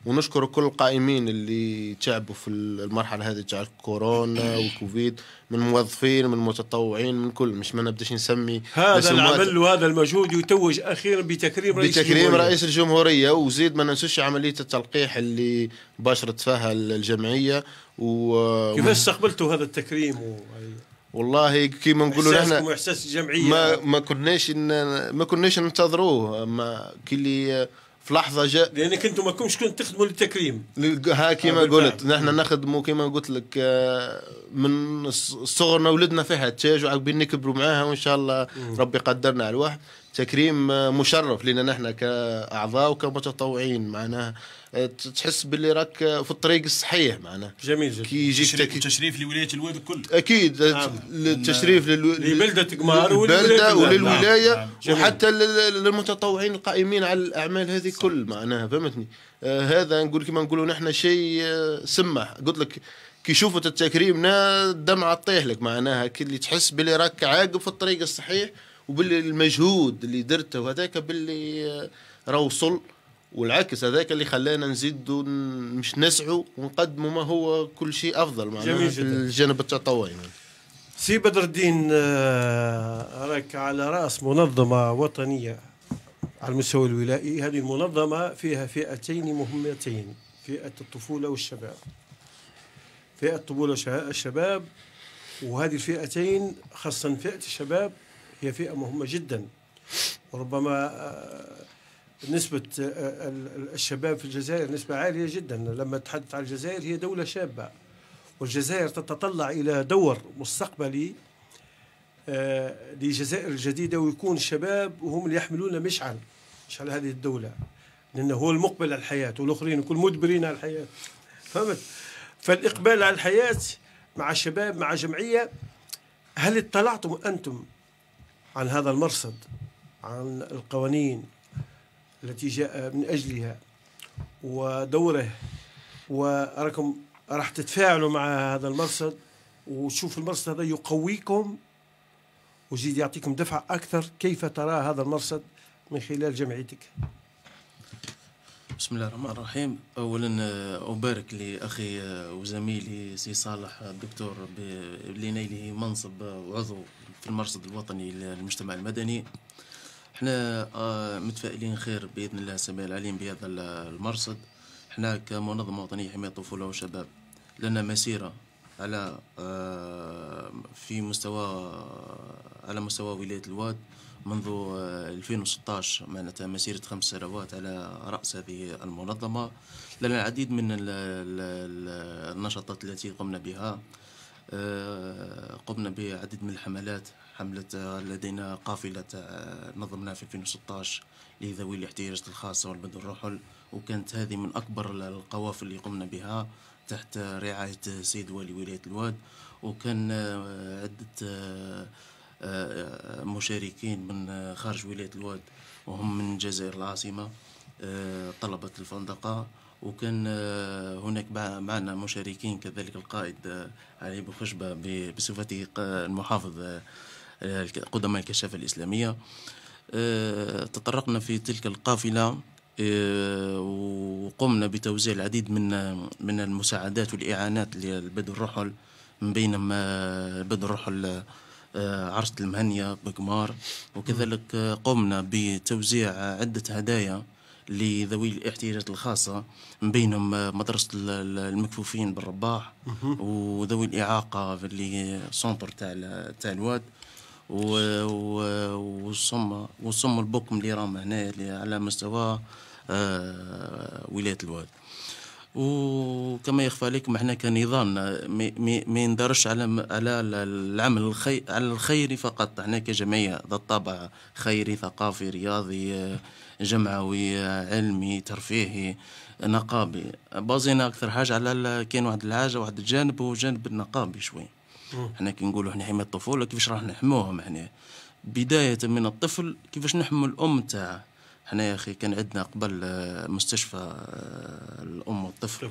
ونشكر كل القائمين اللي تعبوا في المرحله هذه تاع الكورونا والكوفيد من موظفين من متطوعين من كل مش ما نبداش نسمي هذا العمل وهذا المجهود يتوج اخيرا بتكريم رئيس بتكريم الجمهورية. رئيس الجمهوريه وزيد ما ننسوش عمليه التلقيح اللي باشرت فيها الجمعيه و كيفاش استقبلتوا هذا التكريم و... والله كيما نقولوا احنا احساس الجمعيه ما ما كناش ما كناش ننتظروه ما كي اللي في لحظه جاء لانك انتم ما كنتش كنت تخدموا للتكريم ها كيما آه، قلت نحن نخدموا كيما قلت لك آه، من صغرنا ولدنا فيها التاج وعقبين نكبروا معاها وان شاء الله ربي قدرنا على الواحد تكريم آه، مشرف لنا نحن كاعضاء وكمتطوعين معناها آه، تحس باللي راك آه، في الطريق الصحيح معنا جميل جدا كي يجيك تشريف لولايه الواد الكل اكيد التشريف لبلده قمار وللولايه نعم. وحتى للمتطوعين القائمين على الاعمال هذه كل معناها فهمتني آه هذا نقول كما نقولوا نحن شيء آه، سمح قلت لك كي شوفت التكريم الدمعه تطيح لك معناها كي اللي تحس باللي راك عاقب في الطريق الصحيح وباللي المجهود اللي درته وهذاك باللي راه وصل والعكس هذاك اللي خلانا نزيد مش نسعوا ونقدموا ما هو كل شيء افضل معناها في الجانب التطوعي سي بدر الدين آه، راك على راس منظمه وطنيه على المستوى الولائي هذه المنظمه فيها فئتين مهمتين فئه الطفوله والشباب فئه الطفوله والشباب وهذه الفئتين خاصه فئه الشباب هي فئه مهمه جدا وربما آه، نسبة آه، آه، الشباب في الجزائر نسبة عالية جدا لما تحدث عن الجزائر هي دولة شابة والجزائر تتطلع إلى دور مستقبلي آه، لجزائر الجديدة ويكون الشباب وهم اللي يحملون مشعل مشعل هذه الدولة لأنه هو المقبل على الحياة والآخرين يكون مدبرين على الحياة فهمت فالإقبال على الحياة مع الشباب مع جمعية هل اطلعتم أنتم عن هذا المرصد عن القوانين التي جاء من أجلها ودوره وراكم راح تتفاعلوا مع هذا المرصد وتشوف المرصد هذا يقويكم ويزيد يعطيكم دفعة أكثر كيف ترى هذا المرصد من خلال جمعيتك بسم الله الرحمن الرحيم اولا آه، ابارك لاخي آه، وزميلي سي صالح آه، الدكتور لنيله منصب عضو في المرصد الوطني للمجتمع المدني حنا آه، متفائلين خير باذن الله سميع العليم بهذا المرصد حنا كمنظمه وطنيه حمايه الطفوله والشباب لنا مسيره على آه، في مستوى على مستوى ولايه الواد منذ 2016 آه، معناتها مسيره خمس سنوات على راس هذه المنظمه لنا العديد من النشاطات التي قمنا بها قمنا بعدد من الحملات حملة آه، لدينا قافلة آه، نظمناها في 2016 لذوي الاحتياجات الخاصة والبدو الرحل وكانت هذه من أكبر القوافل اللي قمنا بها تحت آه، رعاية سيد والي ولاية الواد وكان عدة مشاركين من خارج ولاية الواد وهم من جزائر العاصمة طلبة الفندقة وكان هناك معنا مشاركين كذلك القائد علي بو خشبة بصفته المحافظ قدماء الكشافة الإسلامية آه، تطرقنا في تلك القافلة آه، وقمنا بتوزيع العديد من من المساعدات والإعانات للبدو الرحل من بينهم بدو الرحل آه، عرس المهنية بقمار وكذلك قمنا بتوزيع عدة هدايا لذوي الاحتياجات الخاصة من بينهم مدرسة المكفوفين بالرباح وذوي الإعاقة في اللي سونتر تاع تاع الواد وصم وصم البكم اللي راهم هنا على مستوى آه، ولايه الواد وكما يخفى عليكم احنا كنظامنا ما يندرش على على العمل الخير على الخيري فقط احنا كجمعيه ذات طابع خيري ثقافي رياضي جمعوي علمي ترفيهي نقابي بازينا اكثر حاجه على كاين واحد الحاجه واحد الجانب هو جانب النقابي شويه حنا كي نقولوا حنا حمايه الطفوله كيفاش راح نحموهم حنا بدايه من الطفل كيفاش نحمو الام تاعه حنا يا اخي كان عندنا قبل آه، مستشفى آه، الام والطفل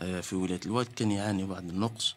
آه، في ولايه الواد كان يعاني بعض النقص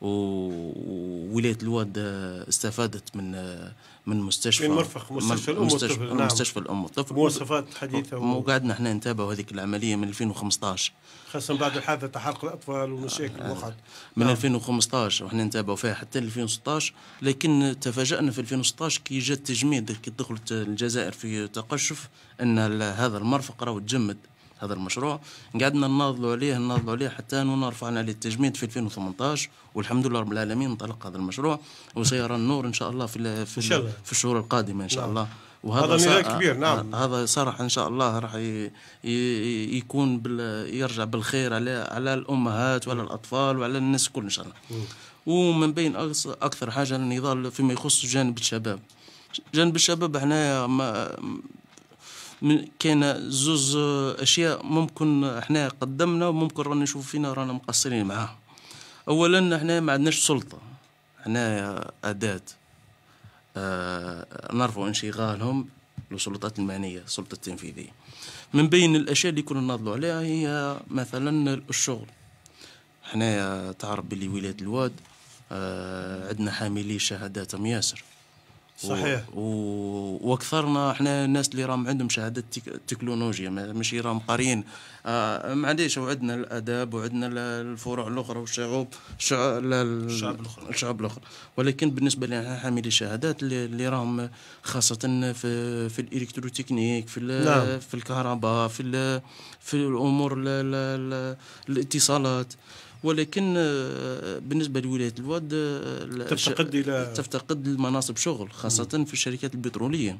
وولايه الواد آه، استفادت من آه، من مستشفى من مرفق مستشفى الام مستشفى, نعم. مستشفى الام والطفل مواصفات حديثه وقعدنا احنا نتابعوا هذيك العمليه من 2015 خاصه بعد الحادثه تحرق الاطفال ومشاكل آه وقعت من نعم. 2015 واحنا نتابعوا فيها حتى 2016 لكن تفاجئنا في 2016 كي جات تجميد كي دخلت الجزائر في تقشف ان هذا المرفق راهو تجمد هذا المشروع قعدنا نناضلوا عليه نناضلوا عليه حتى انه رفعنا عليه التجميد في 2018 والحمد لله رب العالمين انطلق هذا المشروع وسيرى النور ان شاء الله في في, شاء الله. في الشهور القادمه ان شاء نعم. الله وهذا هذا صار كبير نعم هذا صراحه ان شاء الله راح يكون بال يرجع بالخير على على الامهات وعلى الاطفال وعلى الناس الكل ان شاء الله ومن بين اكثر حاجه النضال فيما يخص جانب الشباب جانب الشباب احنا كاين زوز اشياء ممكن احنا قدمنا وممكن رانا نشوف فينا رانا مقصرين معاها اولا احنا ما عندناش سلطه احنا اداه آه نرفع انشغالهم للسلطات المعنيه السلطه التنفيذيه من بين الاشياء اللي كنا ناضلوا عليها هي مثلا الشغل احنا تعرف بلي ولايه الواد آه عندنا حاملي شهادات ياسر صحيح و... و... واكثرنا احنا الناس اللي راهم عندهم شهاده التكنولوجيا ماشي راهم قاريين آه معليش وعدنا الاداب وعدنا الفروع الاخرى والشعوب شع... ل... الشعب الاخرى الشعب الاخرى ولكن بالنسبه لنا حاملي الشهادات اللي, اللي راهم خاصه في في الالكتروتكنيك في ال... نعم. في الكهرباء في ال... في الامور ل... ل... ل... الاتصالات ولكن آه، بالنسبه لولايه الواد آه، تفتقد الى تفتقد المناصب شغل خاصه في الشركات البتروليه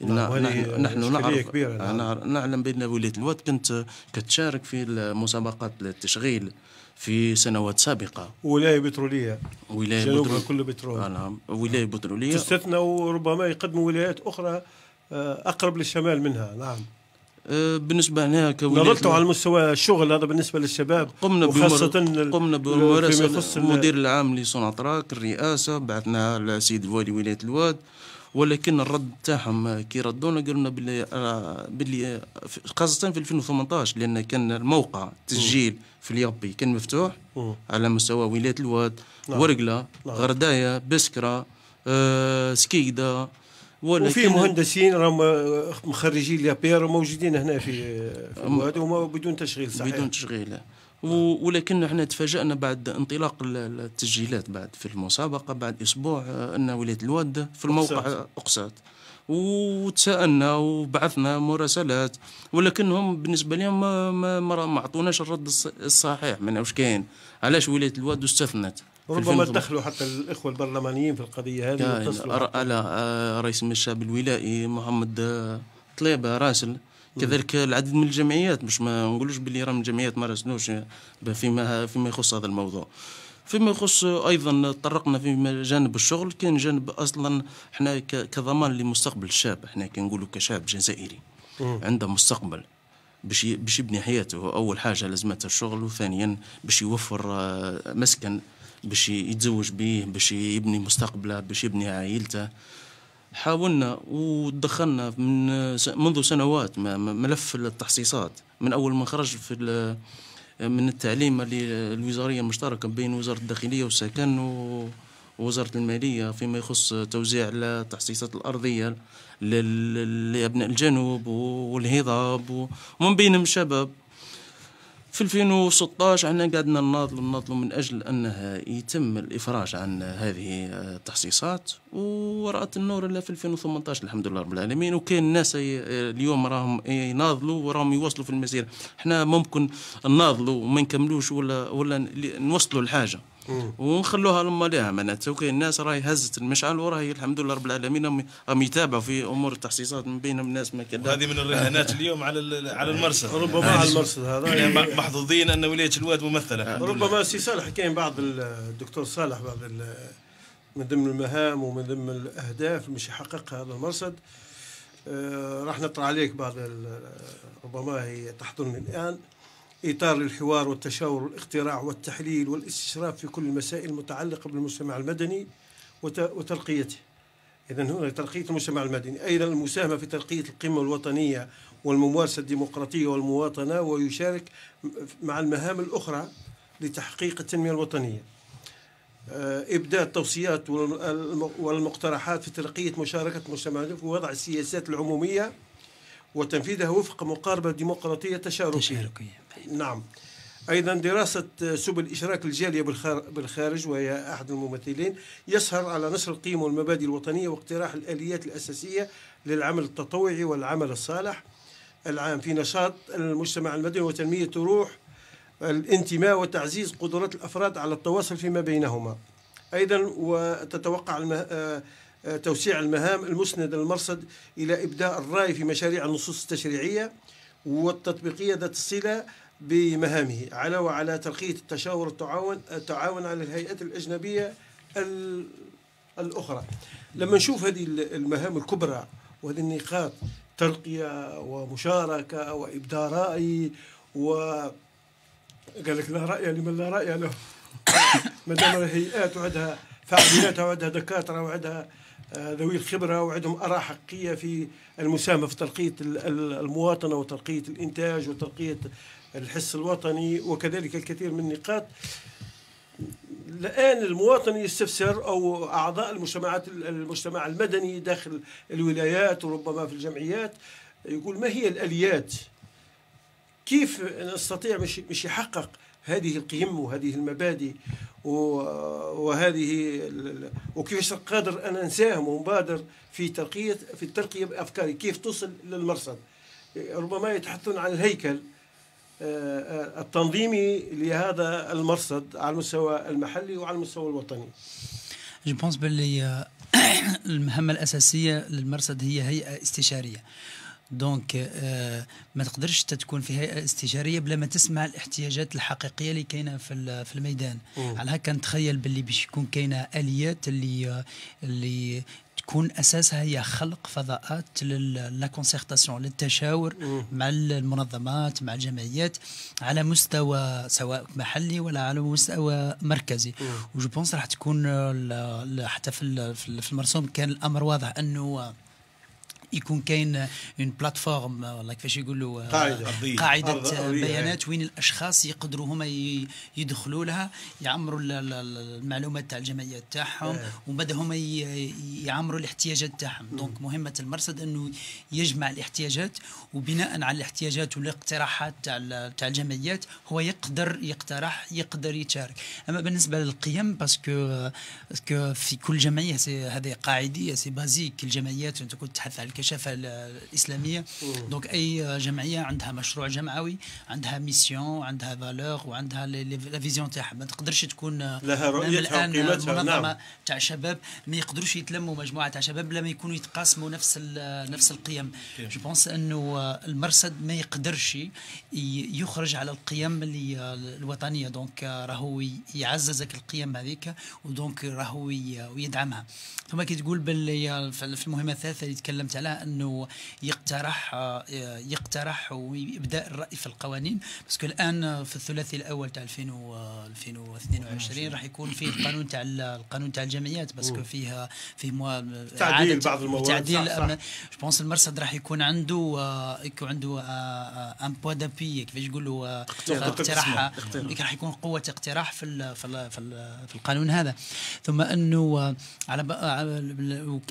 نعم، نحن نحن نعرف كبيرة نعم. نعم، نعلم بان ولايه الواد كنت كتشارك في المسابقات للتشغيل في سنوات سابقة ولاية بترولية ولاية بترولية كله بترول آه، نعم ولاية بترولية تستثنى وربما يقدموا ولايات أخرى أقرب للشمال منها نعم آه، بالنسبه هنا نظرتوا على المستوى الشغل هذا بالنسبه للشباب قمنا وخاصه بمر... قمنا بممارسه المدير العام لصنع تراك الرئاسه بعثناها لسيد الوالي ولايه الواد ولكن الرد تاعهم كي ردونا قالوا لنا باللي آه، باللي خاصه في 2018 لان كان الموقع تسجيل في اليابي كان مفتوح على مستوى ولايه الواد نعم. ورقله نعم. غردايه بسكره آه سكيكدا وفي مهندسين راهم آه، مخرجين لابير موجودين هنا في في وما بدون تشغيل صحيح بدون تشغيل ولكن احنا تفاجأنا بعد انطلاق التسجيلات بعد في المسابقة بعد أسبوع آه، أن ولاية الواد في الموقع أقصات وتساءلنا وبعثنا مراسلات ولكنهم بالنسبه لهم ما ما ما عطوناش الرد الصحيح من واش كاين علاش ولايه الواد استثنت ربما دخلوا حتى الاخوه البرلمانيين في القضيه هذه على آه، رئيس الشعب الولائي محمد آه، طليبه راسل كذلك العديد من الجمعيات مش ما نقولوش باللي راه من الجمعيات ما راسلوش آه، فيما فيما يخص هذا الموضوع فيما يخص ايضا تطرقنا في جانب الشغل كان جانب اصلا احنا كضمان لمستقبل الشاب احنا كنقولوا كشاب جزائري عنده مستقبل باش باش يبني حياته اول حاجه لازمته الشغل وثانيا باش يوفر مسكن باش يتزوج بيه باش يبني مستقبله باش يبني عائلته حاولنا ودخلنا من منذ سنوات ملف التحصيصات من اول ما خرج في من التعليم الوزاريه المشتركه بين وزاره الداخليه والسكن ووزارة المالية فيما يخص توزيع التحصيصات الأرضية لأبناء الجنوب والهضاب ومن بينهم شباب في 2016 احنا قعدنا نناضلوا نناضلوا من اجل انها يتم الافراج عن هذه التخصيصات ورات النور الا في 2018 الحمد لله رب العالمين وكاين ناس اليوم راهم يناضلوا وراهم يواصلوا في المسيره احنا ممكن نناضلوا وما نكملوش ولا ولا نوصلوا لحاجه ونخلوها لما ليها معناتها وكاين الناس راهي هزت المشعل وراهي الحمد لله رب العالمين راهم يتابعوا في امور التحصيصات من بينهم الناس ما كذا هذه من الرهانات اليوم على على المرصد ربما على يعني المرصد هذا يعني محظوظين ان ولايه الواد ممثله ربما سي صالح كاين بعض الدكتور صالح بعض من ضمن المهام ومن ضمن الاهداف اللي مش يحققها هذا المرصد آه، راح نطرح عليك بعض ربما هي تحضرني الان إطار الحوار والتشاور والاختراع والتحليل والاستشراف في كل المسائل المتعلقة بالمجتمع المدني وترقيته إذا هنا ترقية المجتمع المدني أيضا المساهمة في ترقية القمة الوطنية والممارسة الديمقراطية والمواطنة ويشارك مع المهام الأخرى لتحقيق التنمية الوطنية آه، إبداء التوصيات والمقترحات في ترقية مشاركة المجتمع في وضع السياسات العمومية وتنفيذها وفق مقاربة ديمقراطية تشاركية, تشاركية. طيب. نعم أيضا دراسة سبل إشراك الجالية بالخارج وهي أحد الممثلين يسهر على نشر القيم والمبادئ الوطنية واقتراح الآليات الأساسية للعمل التطوعي والعمل الصالح العام في نشاط المجتمع المدني وتنمية روح الانتماء وتعزيز قدرات الأفراد على التواصل فيما بينهما أيضا وتتوقع آه، توسيع المهام المسند للمرصد إلى إبداء الرأي في مشاريع النصوص التشريعية والتطبيقية ذات الصلة بمهامه على وعلى ترقية التشاور التعاون آه، التعاون على الهيئات الأجنبية الأخرى لما نشوف هذه المهام الكبرى وهذه النقاط ترقية ومشاركة وإبداء رأي و قال لك لا رأي لمن لا رأي له ما دام الهيئات وعدها فعاليات وعدها دكاترة وعدها آه، ذوي الخبرة وعندهم آراء حقيقية في المساهمة في ترقية المواطنة وترقية الإنتاج وترقية الحس الوطني وكذلك الكثير من النقاط الآن المواطن يستفسر أو أعضاء المجتمعات المجتمع المدني داخل الولايات وربما في الجمعيات يقول ما هي الآليات كيف نستطيع مش, مش يحقق هذه القيم وهذه المبادئ وهذه وكيفاش قادر أن أنساهم ومبادر في ترقية في الترقية بأفكاري كيف توصل للمرصد ربما يتحدثون عن الهيكل آه، آه، التنظيمي لهذا المرصد على المستوى المحلي وعلى المستوى الوطني جو بونس باللي آه، المهمه الاساسيه للمرصد هي هيئه استشاريه دونك euh, ما تقدرش تكون في هيئه استشاريه بلا ما تسمع الاحتياجات الحقيقيه اللي كاينه في في الميدان على هكا نتخيل باللي باش يكون كاينه اليات اللي اللي تكون اساسها هي خلق فضاءات لا كونسيرتاسيون للتشاور مع المنظمات مع الجمعيات على مستوى سواء محلي ولا على مستوى مركزي وجو بونس راح تكون حتى في المرسوم كان الامر واضح انه يكون كاين اون بلاتفورم ولا كيفاش يقولوا آه، قاعده قاعده آه، بيانات إيه. وين الاشخاص يقدروا هما يدخلوا لها يعمروا المعلومات تاع الجمعيات تاعهم إيه. ومن بعد هما يعمروا الاحتياجات تاعهم دونك مهمه المرصد انه يجمع الاحتياجات وبناء على الاحتياجات والاقتراحات تاع تاع الجمعيات هو يقدر يقترح يقدر يشارك اما بالنسبه للقيم باسكو باسكو في كل جمعيه هذه قاعديه سي بازيك الجمعيات انت كنت تحث على الكشافه الاسلاميه دونك اي جمعيه عندها مشروع جمعوي عندها ميسيون عندها فالور وعندها لا فيزيون تاعها ما تقدرش تكون لها رؤيتها وقيمتها نعم تاع شباب ما يقدروش يتلموا مجموعه تاع شباب لما يكونوا يتقاسموا نفس نفس القيم جو بونس انه المرصد ما يقدرش يخرج على القيم اللي الوطنيه دونك راهو يعززك القيم هذيك ودونك راهو ويدعمها ثم كي تقول باللي في المهمه الثالثه اللي تكلمت عليها انه يقترح آه، يقترح ويبدا الراي في القوانين باسكو الان في الثلاثي الاول تاع 2022 راح يكون فيه القانون تاع القانون تاع الجمعيات باسكو فيها فيه آه، تعديل بعض المواد تعديل جو بونس المرصد راح يكون عنده آه، يكون عنده ان بوا دابي كيفاش يقولوا اقتراح راح يكون قوه اقتراح في الـ في, الـ في, الـ في القانون هذا ثم انه على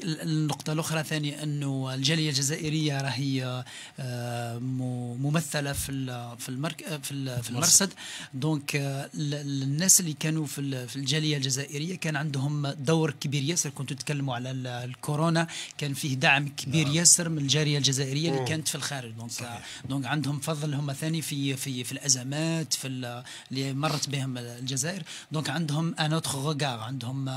النقطه الاخرى ثانيه انه الجاليه الجزائريه راهي آه، ممثله في في المرك في المرصد دونك آه، الناس اللي كانوا في الجاليه الجزائريه كان عندهم دور كبير ياسر كنتوا تتكلموا على الكورونا كان فيه دعم كبير نعم. ياسر من الجاليه الجزائريه اللي كانت في الخارج دونك آه، دونك عندهم فضل هم ثاني في في في الازمات في اللي مرت بهم الجزائر دونك عندهم ان اوتر عندهم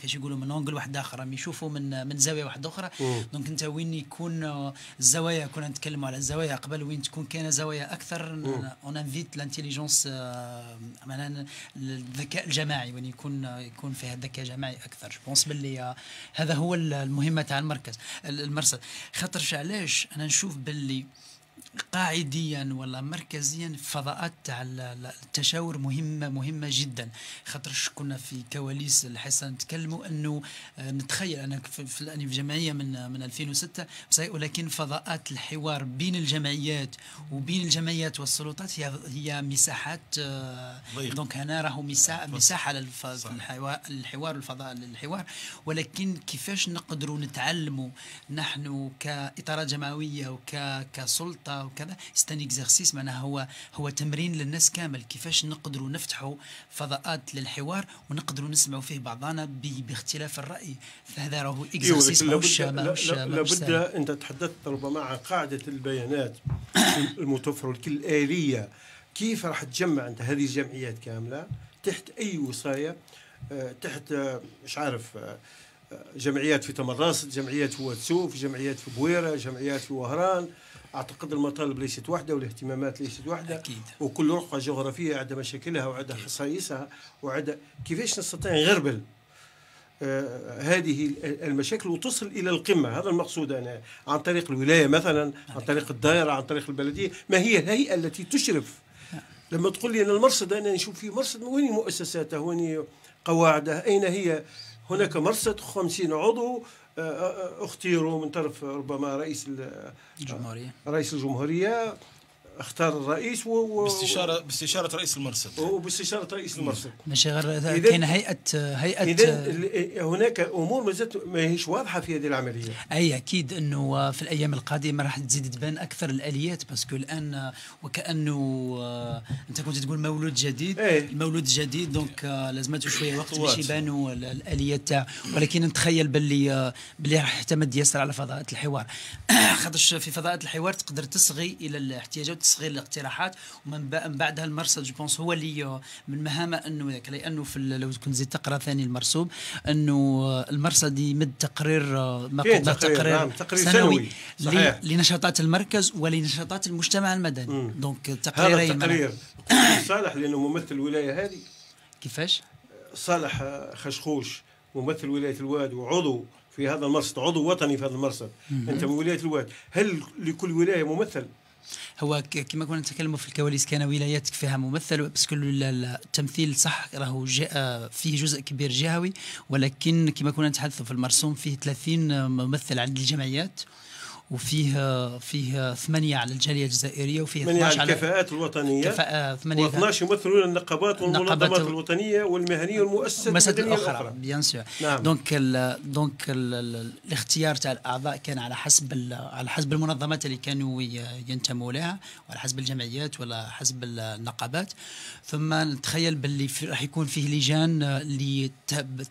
كيش يقولوا من انجل واحد اخر يشوفوا من من زاويه واحده اخرى دونك انت وين يكون آه، الزوايا كنا نتكلموا على الزوايا قبل وين تكون كاينه زوايا اكثر اون انفيت لانتيليجونس معناها الذكاء الجماعي وين يكون آه، يكون فيها الذكاء الجماعي اكثر جو بونس باللي آه، هذا هو المهمه تاع المركز المرصد خاطر علاش انا نشوف باللي قاعديا ولا مركزيا فضاءات تاع التشاور مهمه مهمه جدا خاطر كنا في كواليس الحصه نتكلموا انه آه، نتخيل انا في الاني في جمعيه من من 2006 ولكن فضاءات الحوار بين الجمعيات وبين الجمعيات والسلطات هي هي مساحات آه، ضيق. دونك هنا راهو مساحه مساحه للحوار الحوار الفضاء للحوار ولكن كيفاش نقدروا نتعلموا نحن كاطارات جمعويه وكسلطه وكذا ستان اكزرسيس معناها هو هو تمرين للناس كامل كيفاش نقدروا نفتحوا فضاءات للحوار ونقدروا نسمعوا فيه بعضانا باختلاف الراي فهذا راهو اكزرسيس إيوه، ماهوش ماهوش لابد انت تحدثت ربما عن قاعده البيانات المتوفره لكل الاليه كيف راح تجمع انت هذه الجمعيات كامله تحت اي وصايه آه، تحت آه، مش عارف آه، جمعيات في تمراس جمعيات في واتسوف جمعيات في بويره جمعيات في وهران اعتقد المطالب ليست واحده والاهتمامات ليست واحده اكيد وكل رقعه جغرافيه عندها مشاكلها وعندها خصائصها وعندها كيفاش نستطيع نغربل آه هذه المشاكل وتصل الى القمه هذا المقصود انا عن طريق الولايه مثلا عن طريق الدائره عن طريق البلديه ما هي الهيئه التي تشرف لما تقول لي انا المرصد انا نشوف في مرصد وين مؤسساته وين قواعده اين هي هناك مرصد 50 عضو اختيروا من طرف ربما رئيس الجمهورية رئيس الجمهورية اختار الرئيس و... باستشاره باستشاره رئيس المرصد وباستشاره رئيس المرصد ماشي غير كاين هيئه هيئه اذا إيه، هناك امور مازالت ماهيش واضحه في هذه العمليه اي اكيد انه في الايام القادمه راح تزيد تبان اكثر الاليات باسكو الان وكانه آه، انت كنت تقول مولود جديد أيه. المولود جديد دونك آه، لازمته شويه وقت باش يبانوا الاليات تاع ولكن نتخيل باللي آه، باللي راح يعتمد ياسر على فضاءات الحوار خاطرش في فضاءات الحوار تقدر تصغي الى الاحتياجات تصغير الاقتراحات ومن بعدها المرصد جو بونس هو اللي من مهامه انه ذاك لانه في لو كنت زيد تقرا ثاني المرسوم انه المرصد يمد تقرير آه، إيه، قبل تقرير, نعم. تقرير سنوي, سنوي لنشاطات المركز ولنشاطات المجتمع المدني دونك تقرير هذا تقرير صالح لانه ممثل الولايه هذه كيفاش؟ صالح آه، خشخوش ممثل ولايه الواد وعضو في هذا المرصد عضو وطني في هذا المرصد انت من ولايه الواد هل لكل ولايه ممثل هو كما كنا نتكلموا في الكواليس كان ولاياتك فيها ممثل بس كل التمثيل صح راهو فيه جزء كبير جهوي ولكن كما كنا نتحدثوا في المرسوم فيه 30 ممثل عند الجمعيات وفيه فيه ثمانية على الجالية الجزائرية وفيه 12 على الكفاءات الوطنية كفاءة ثمانية و12 يمثلون النقابات والمنظمات الوطنية والمهنية والمؤسسات الأخرى, الأخرى. بيان سور نعم. دونك ال دونك ال الاختيار تاع الأعضاء كان على حسب على حسب المنظمات اللي كانوا ينتموا لها وعلى حسب الجمعيات ولا حسب النقابات ثم نتخيل باللي راح يكون فيه لجان آه، اللي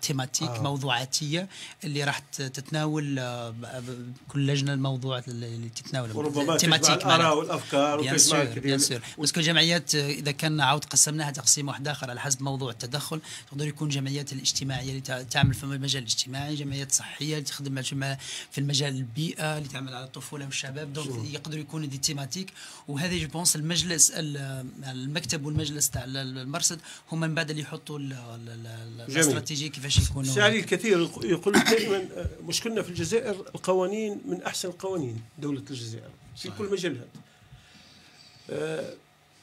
تيماتيك آه. موضوعاتية اللي راح تتناول آه، كل لجنة الموضوع الموضوع اللي تتناوله وربما تجمع الاراء والافكار بيان سور باسكو الجمعيات اذا كان عاود قسمناها تقسيم واحد اخر على حسب موضوع التدخل تقدر يكون جمعيات الاجتماعيه اللي تعمل في المجال الاجتماعي جمعيات صحيه اللي تخدم في المجال البيئه اللي تعمل على الطفوله والشباب دونك يقدروا يكون دي تيماتيك وهذه جو بونس المجلس المكتب والمجلس تاع المرصد هما من بعد اللي يحطوا الاستراتيجيه كيفاش يكونوا يعني الكثير يقول دائما مشكلنا في الجزائر القوانين من احسن القوانين قانونيين دولة الجزائر في كل مجالات آه،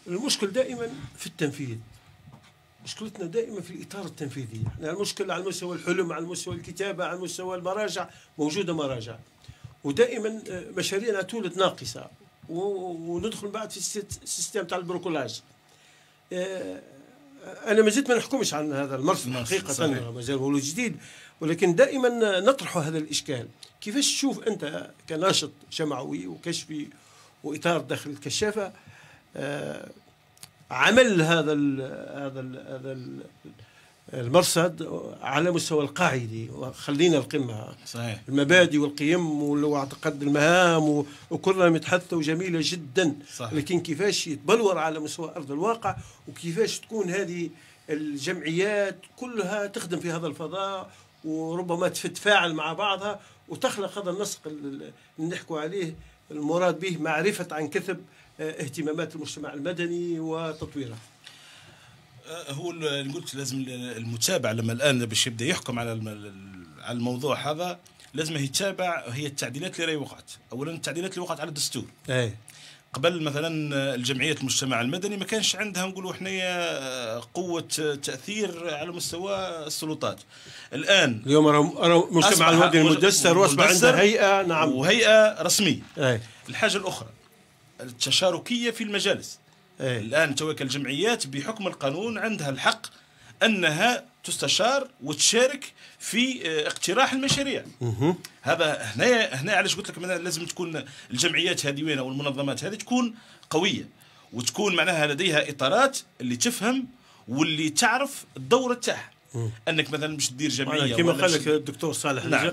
المشكل دائما في التنفيذ مشكلتنا دائما في الاطار التنفيذي احنا يعني المشكله على مستوى الحلم على مستوى الكتابه على مستوى المراجع موجوده مراجع ودائما آه، مشاريعنا تولد ناقصه وندخل بعد في السيستم تاع البروكولاج آه، انا ما زلت ما نحكمش عن هذا المرصد حقيقه مازال مولود جديد ولكن دائما نطرح هذا الاشكال كيفاش تشوف انت كناشط جمعوي وكشفي واطار داخل الكشافه آه، عمل هذا الـ هذا الـ هذا ال المرصد على مستوى القاعدي وخلينا القمة صحيح. المبادئ والقيم واعتقد المهام وكلنا متحدثة وجميلة جدا صحيح. لكن كيفاش يتبلور على مستوى أرض الواقع وكيفاش تكون هذه الجمعيات كلها تخدم في هذا الفضاء وربما تتفاعل مع بعضها وتخلق هذا النسق اللي نحكوا عليه المراد به معرفة عن كثب آه، اهتمامات المجتمع المدني وتطويره آه، هو اللي قلت لازم المتابع لما الان باش يبدا يحكم على على الموضوع هذا لازم يتابع هي التعديلات اللي راهي وقعت اولا التعديلات اللي وقعت على الدستور اي قبل مثلا الجمعيات المجتمع المدني ما كانش عندها نقولوا حنايا آه، قوه آه، تاثير على مستوى السلطات الان اليوم المجتمع المدني المدستر واصبح عندها هيئه نعم وهيئه رسميه أي. الحاجه الاخرى التشاركيه في المجالس أيه. الآن توك الجمعيات بحكم القانون عندها الحق أنها تستشار وتشارك في آه، اقتراح المشاريع هذا هنا هنا علاش قلت لك لازم تكون الجمعيات هذه وين او المنظمات هذه تكون قويه وتكون معناها لديها اطارات اللي تفهم واللي تعرف الدور تاعها انك مثلا مش تدير جمعيه كما قال لك الدكتور صالح نعم.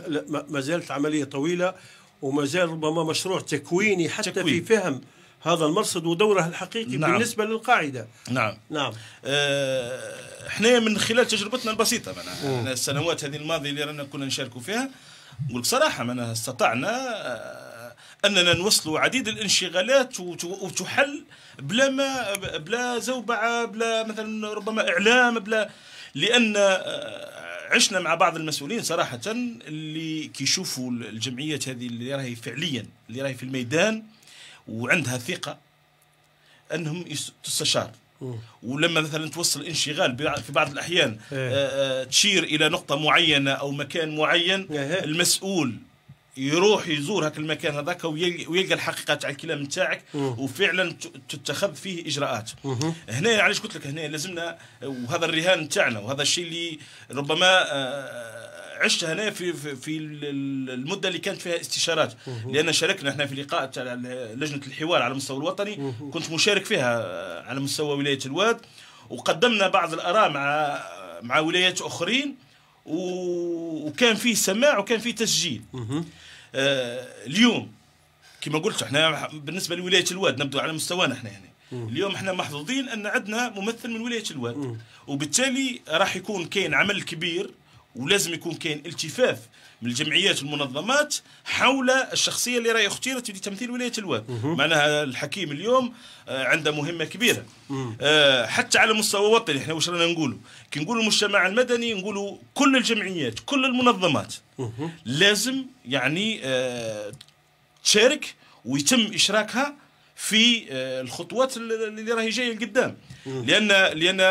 ما زالت عمليه طويله وما زال ربما مشروع تكويني حتى تكوين. في فهم هذا المرصد ودوره الحقيقي نعم. بالنسبة للقاعدة نعم نعم آه احنا من خلال تجربتنا البسيطة معنا السنوات هذه الماضية اللي رانا كنا نشاركوا فيها نقول صراحة معنا استطعنا آه، أننا نوصلوا عديد الانشغالات وتحل بلا ما بلا زوبعة بلا مثلا ربما إعلام بلا لأن آه، عشنا مع بعض المسؤولين صراحة اللي كيشوفوا الجمعيات هذه اللي راهي فعليا اللي راهي في الميدان وعندها ثقه انهم تستشار ولما مثلا توصل انشغال في بعض الاحيان إيه. آه، آه، تشير الى نقطه معينه او مكان معين إيه. المسؤول يروح يزور هاك المكان هذاك ويلقى الحقيقه تاع الكلام تاعك وفعلا تتخذ فيه اجراءات هنا علاش قلت لك هنا لازمنا وهذا الرهان تاعنا وهذا الشيء اللي ربما آه، عشت هنا في في المده اللي كانت فيها استشارات لان شاركنا احنا في لقاء تاع لجنه الحوار على المستوى الوطني كنت مشارك فيها على مستوى ولايه الواد وقدمنا بعض الاراء مع مع ولايات اخرين وكان فيه سماع وكان فيه تسجيل آه، اليوم كما قلت احنا بالنسبه لولايه الواد نبدو على مستوانا احنا يعني. اليوم احنا محظوظين ان عندنا ممثل من ولايه الواد وبالتالي راح يكون كاين عمل كبير ولازم يكون كاين التفاف من الجمعيات والمنظمات حول الشخصيه اللي راهي اختيرت لتمثيل ولايه الواد معناها الحكيم اليوم آه، عنده مهمه كبيره آه، حتى على مستوى وطني احنا واش رانا نقولوا كي نقولوا المجتمع المدني نقولوا كل الجمعيات كل المنظمات لازم يعني آه، تشارك ويتم اشراكها في الخطوات اللي راهي جايه لقدام لان لان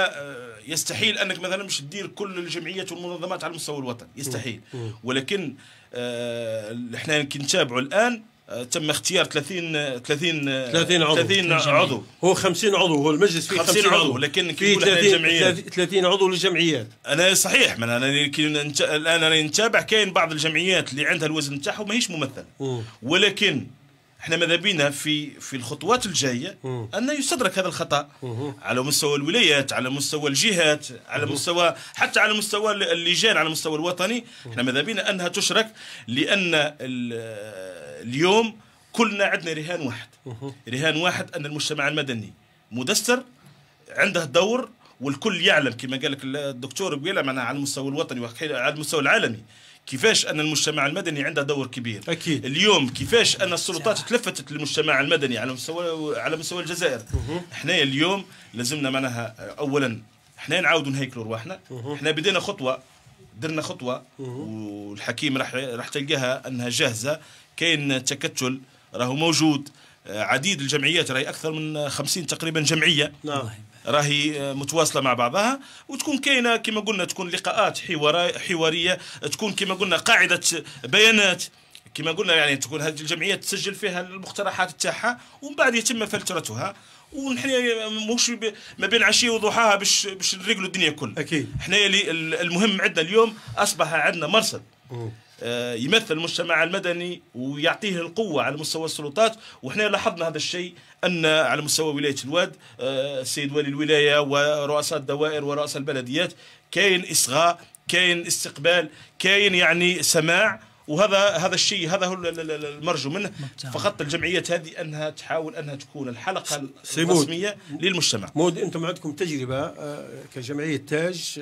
يستحيل انك مثلا مش تدير كل الجمعيات والمنظمات على المستوى الوطني يستحيل ولكن آه، احنا كي نتابعوا الان آه، تم اختيار 30 30 30 عضو 30 عضو هو 50 عضو هو المجلس فيه 50, عضو, عضو لكن فيه 30 30 عضو للجمعيات انا صحيح من انا الان انا نتابع كاين بعض الجمعيات اللي عندها الوزن تاعها ماهيش ممثل ولكن احنا ماذا بينا في في الخطوات الجايه ان يستدرك هذا الخطا على مستوى الولايات على مستوى الجهات على مستوى حتى على مستوى اللجان على المستوى الوطني احنا ماذا بينا انها تشرك لان اليوم كلنا عندنا رهان واحد رهان واحد ان المجتمع المدني مدستر عنده دور والكل يعلم كما قال لك الدكتور قبيله معناها على المستوى الوطني وعلى المستوى العالمي كيفاش ان المجتمع المدني عنده دور كبير اكيد اليوم كيفاش ان السلطات تلفتت للمجتمع المدني على مستوى على مستوى الجزائر احنا اليوم لازمنا معناها اولا احنا نعاودوا نهيكلوا رواحنا احنا بدينا خطوه درنا خطوه والحكيم راح راح تلقاها انها جاهزه كاين تكتل راهو موجود عديد الجمعيات راهي اكثر من 50 تقريبا جمعيه نعم راهي آه، متواصله مع بعضها وتكون كاينه كما قلنا تكون لقاءات حواريه تكون كما قلنا قاعده بيانات كما قلنا يعني تكون هذه الجمعيه تسجل فيها المقترحات تاعها ومن بعد يتم فلترتها ونحن مش ما بين عشيه وضحاها باش باش نريقلوا الدنيا كلها اكيد حنايا المهم عندنا اليوم اصبح عندنا مرصد آه، يمثل المجتمع المدني ويعطيه القوة على مستوى السلطات وإحنا لاحظنا هذا الشيء أن على مستوى ولاية الواد السيد آه، والي الولاية ورؤساء الدوائر ورؤساء البلديات كاين إصغاء كاين استقبال كاين يعني سماع وهذا هذا الشيء هذا هو المرجو منه فقط الجمعيات هذه انها تحاول انها تكون الحلقه الرسميه للمجتمع مود انتم عندكم تجربه آه، كجمعيه تاج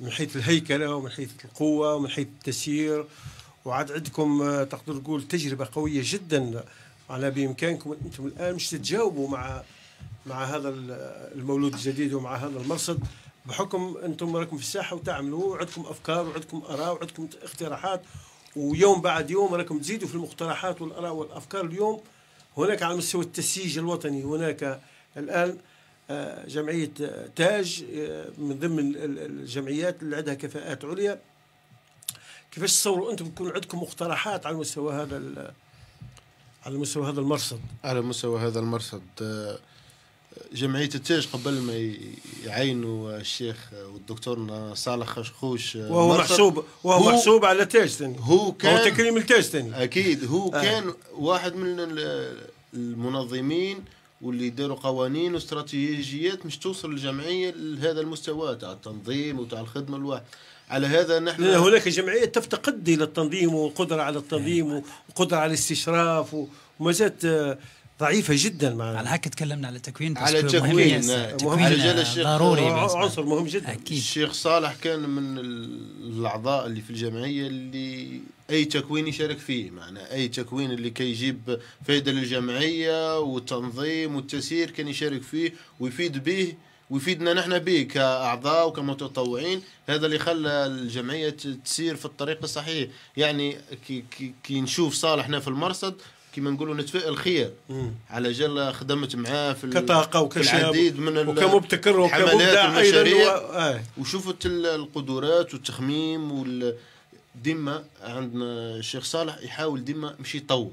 من حيث الهيكله ومن حيث القوه ومن حيث التسيير وعاد عندكم آه، تقدر تقول تجربه قويه جدا على بامكانكم انتم الان مش تتجاوبوا مع مع هذا المولود الجديد ومع هذا المرصد بحكم انتم راكم في الساحه وتعملوا وعندكم افكار وعندكم اراء وعندكم اقتراحات ويوم بعد يوم راكم تزيدوا في المقترحات والاراء والافكار اليوم هناك على مستوى التسييج الوطني هناك الان جمعية تاج من ضمن الجمعيات اللي عندها كفاءات عليا كيفاش تصوروا أنتم يكون عندكم مقترحات على مستوى هذا على مستوى هذا المرصد على مستوى هذا المرصد آه، جمعية التاج قبل ما يعينوا الشيخ والدكتور صالح خشخوش آه، وهو محسوب وهو محسوب على تاج ثاني هو كان تكريم التاج ثاني اكيد هو آه. كان واحد من المنظمين واللي يديروا قوانين واستراتيجيات مش توصل الجمعيه لهذا المستوى تاع التنظيم وتاع الخدمه الواحد على هذا نحن لا هناك جمعيه تفتقد الى التنظيم والقدره على التنظيم نعم. وقدره على الاستشراف وما آه، زالت ضعيفه جدا مع على هكا تكلمنا على آه، تكوين على التكوين مهم رجال ضروري آه، عنصر مهم جدا أكيد. الشيخ صالح كان من الاعضاء اللي في الجمعيه اللي اي تكوين يشارك فيه معنا اي تكوين اللي كيجيب فائده للجمعيه والتنظيم والتسيير كان يشارك فيه ويفيد به ويفيدنا نحن به كاعضاء وكمتطوعين هذا اللي خلى الجمعيه تسير في الطريق الصحيح يعني كي, كي, كي نشوف صالحنا في المرصد كما نقولوا نتفائل خير على جل خدمت معاه في كطاقه وكشاب العديد من وكمبتكر وكمبدع ايضا آه. وشفت القدرات والتخميم وال ديما عندنا الشيخ صالح يحاول ديما مش يطور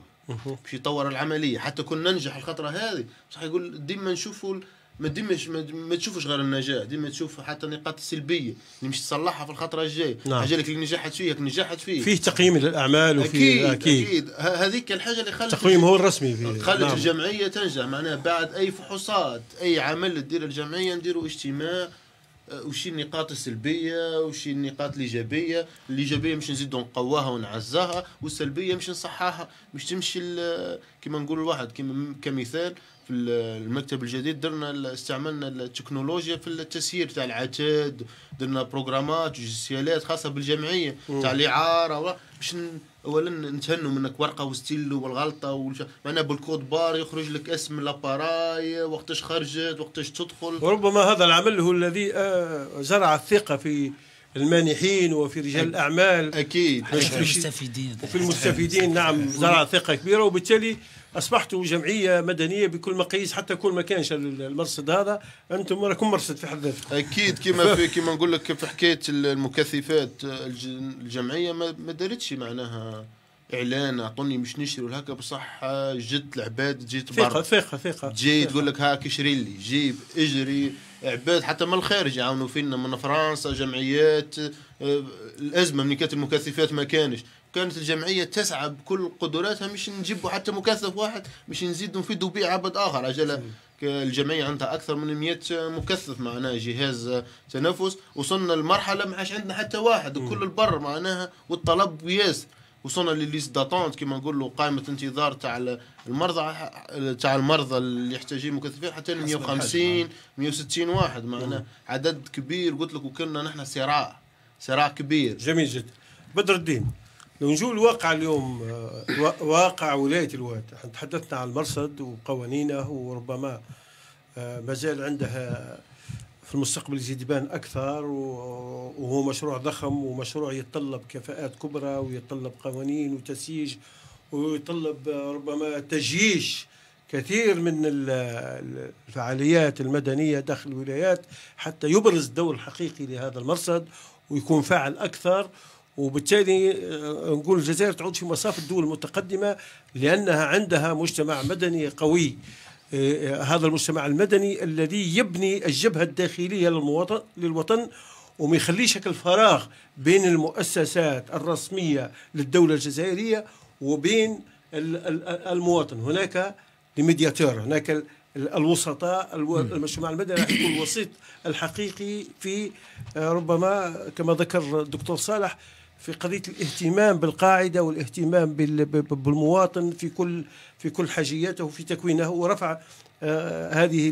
مش يطور العمليه حتى كنا ننجح الخطره هذه بصح يقول ديما نشوفوا ما ديمش ما تشوفوش غير النجاح ديما تشوف حتى النقاط السلبيه اللي مش تصلحها في الخطره الجايه نعم. حاجه لك نجحت فيها نجحت فيه فيه تقييم للاعمال وفي اكيد اكيد, أكيد. هذيك الحاجه اللي خلت التقييم هو الرسمي فيه خلت نعم. الجمعيه تنجح معناها بعد اي فحوصات اي عمل تدير الجمعيه نديروا اجتماع آه، وشي النقاط السلبيه وشي النقاط الايجابيه الايجابيه مش نزيدو نقواها ونعزاها والسلبيه مش نصحاها مش تمشي كما نقول الواحد كما كمثال في المكتب الجديد درنا استعملنا التكنولوجيا في التسيير تاع العتاد درنا بروغرامات وجسيالات خاصه بالجمعيه تاع الاعاره باش اولا نتهنوا منك ورقه وستيلو والغلطه والش... معناها بالكود بار يخرج لك اسم لاباراي وقتاش خرجت وقتاش تدخل وربما هذا العمل هو الذي آه، زرع الثقه في المانحين وفي رجال الاعمال اكيد وفي المستفيدين وفي المستفيدين نعم زرع ثقه كبيره وبالتالي اصبحتوا جمعيه مدنيه بكل مقاييس حتى كل ما كانش المرصد هذا انتم راكم مرصد في حد ذاته اكيد كما في كما نقول لك في حكايه المكثفات الجمعيه ما دارتش معناها اعلان اعطوني مش نشري هكا بصح جت العباد تجي تبرر ثقه ثقه تجي تقول لك هاك اشري لي جيب اجري عباد حتى من الخارج يعاونوا فينا من فرنسا جمعيات آه، الازمه من كانت المكثفات ما كانش كانت الجمعية تسعى بكل قدراتها مش نجيبوا حتى مكثف واحد مش نزيدوا نفيدوا به عبد آخر عجلة الجمعية عندها أكثر من 100 مكثف معناها جهاز تنفس وصلنا لمرحلة ما عادش عندنا حتى واحد وكل البر معناها والطلب ياس وصلنا لليست داتونت كما نقولوا قائمه انتظار تاع المرضى تاع المرضى اللي يحتاجين مكثفين حتى 150 160 واحد معناها عدد كبير قلت لك وكنا نحن صراع صراع كبير جميل جدا بدر الدين لو نجوا الواقع اليوم آه، واقع ولايه الواد احنا تحدثنا عن المرصد وقوانينه وربما آه، ما زال عندها في المستقبل زيدبان اكثر وهو مشروع ضخم ومشروع يتطلب كفاءات كبرى ويتطلب قوانين وتسييج ويتطلب آه، ربما تجييش كثير من الفعاليات المدنيه داخل الولايات حتى يبرز الدور الحقيقي لهذا المرصد ويكون فاعل اكثر وبالتالي آه، نقول الجزائر تعود في مصاف الدول المتقدمة لأنها عندها مجتمع مدني قوي آه، آه، هذا المجتمع المدني الذي يبني الجبهة الداخلية للمواطن للوطن وما يخليش الفراغ بين المؤسسات الرسمية للدولة الجزائرية وبين المواطن هناك الميدياتور هناك الوسطاء المجتمع المدني راح يكون الوسيط الحقيقي في ربما كما ذكر الدكتور صالح في قضيه الاهتمام بالقاعده والاهتمام بالمواطن في كل في كل حاجياته وفي تكوينه ورفع آه، هذه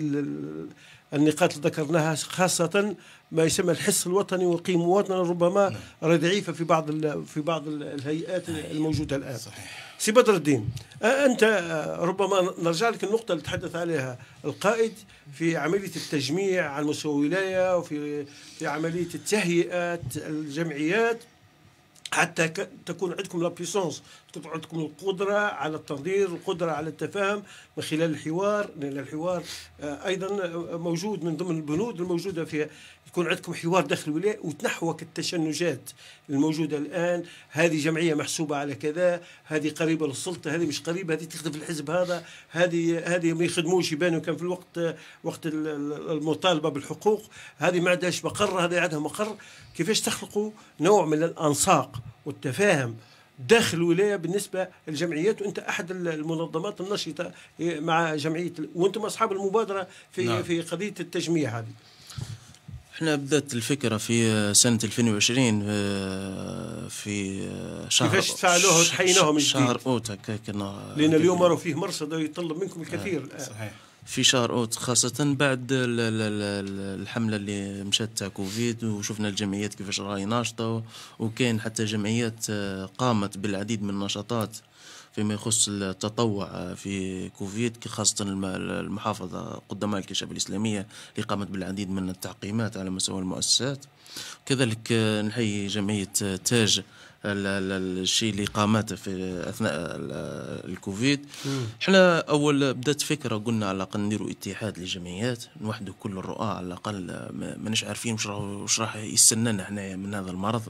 النقاط اللي ذكرناها خاصة ما يسمى الحس الوطني والقيم المواطنة ربما نعم. ضعيفة في بعض في بعض الهيئات الموجودة الآن. صحيح. سي بدر الدين آه، أنت آه، ربما نرجع لك النقطة اللي تحدث عليها القائد في عملية التجميع على مستوى الولاية وفي في عملية التهيئة الجمعيات حتى تكون عندكم لا بيسونس تكون عندكم القدره على التنظير القدره على التفاهم من خلال الحوار لان الحوار آه، ايضا آه، موجود من ضمن البنود الموجوده في تكون عندكم حوار داخل الولايه وتنحوك التشنجات الموجوده الان هذه جمعيه محسوبه على كذا هذه قريبه للسلطه هذه مش قريبه هذه تخدم الحزب هذا هذه هذه ما يخدموش يبانوا كان في الوقت وقت المطالبه بالحقوق هذه ما عندهاش مقر هذه عندها مقر كيفاش تخلقوا نوع من الانساق والتفاهم داخل الولايه بالنسبه للجمعيات وانت احد المنظمات النشطه مع جمعيه وانتم اصحاب المبادره في نعم. في قضيه التجميع هذه احنا بدات الفكره في سنه 2020 آه، في آه، شهر كيفاش تفعلوه وتحينوه من جديد؟ شهر اوت هكاك لان اليوم راه فيه مرصد يطلب منكم الكثير آه. الان آه. صحيح في شهر اوت خاصة بعد الحملة اللي مشات تاع كوفيد وشفنا الجمعيات كيفاش راهي ناشطة وكاين حتى جمعيات قامت بالعديد من النشاطات فيما يخص التطوع آه، في كوفيد خاصة المحافظة قدماء الكشافة الإسلامية اللي قامت بالعديد من التعقيمات على مستوى المؤسسات كذلك آه، نحيي جمعية آه، تاج الشيء اللي قامته في اثناء الكوفيد احنا اول بدات فكره قلنا على الاقل نديروا اتحاد للجمعيات نوحدوا كل الرؤى على الاقل نش عارفين واش راح يستنانا حنايا من هذا المرض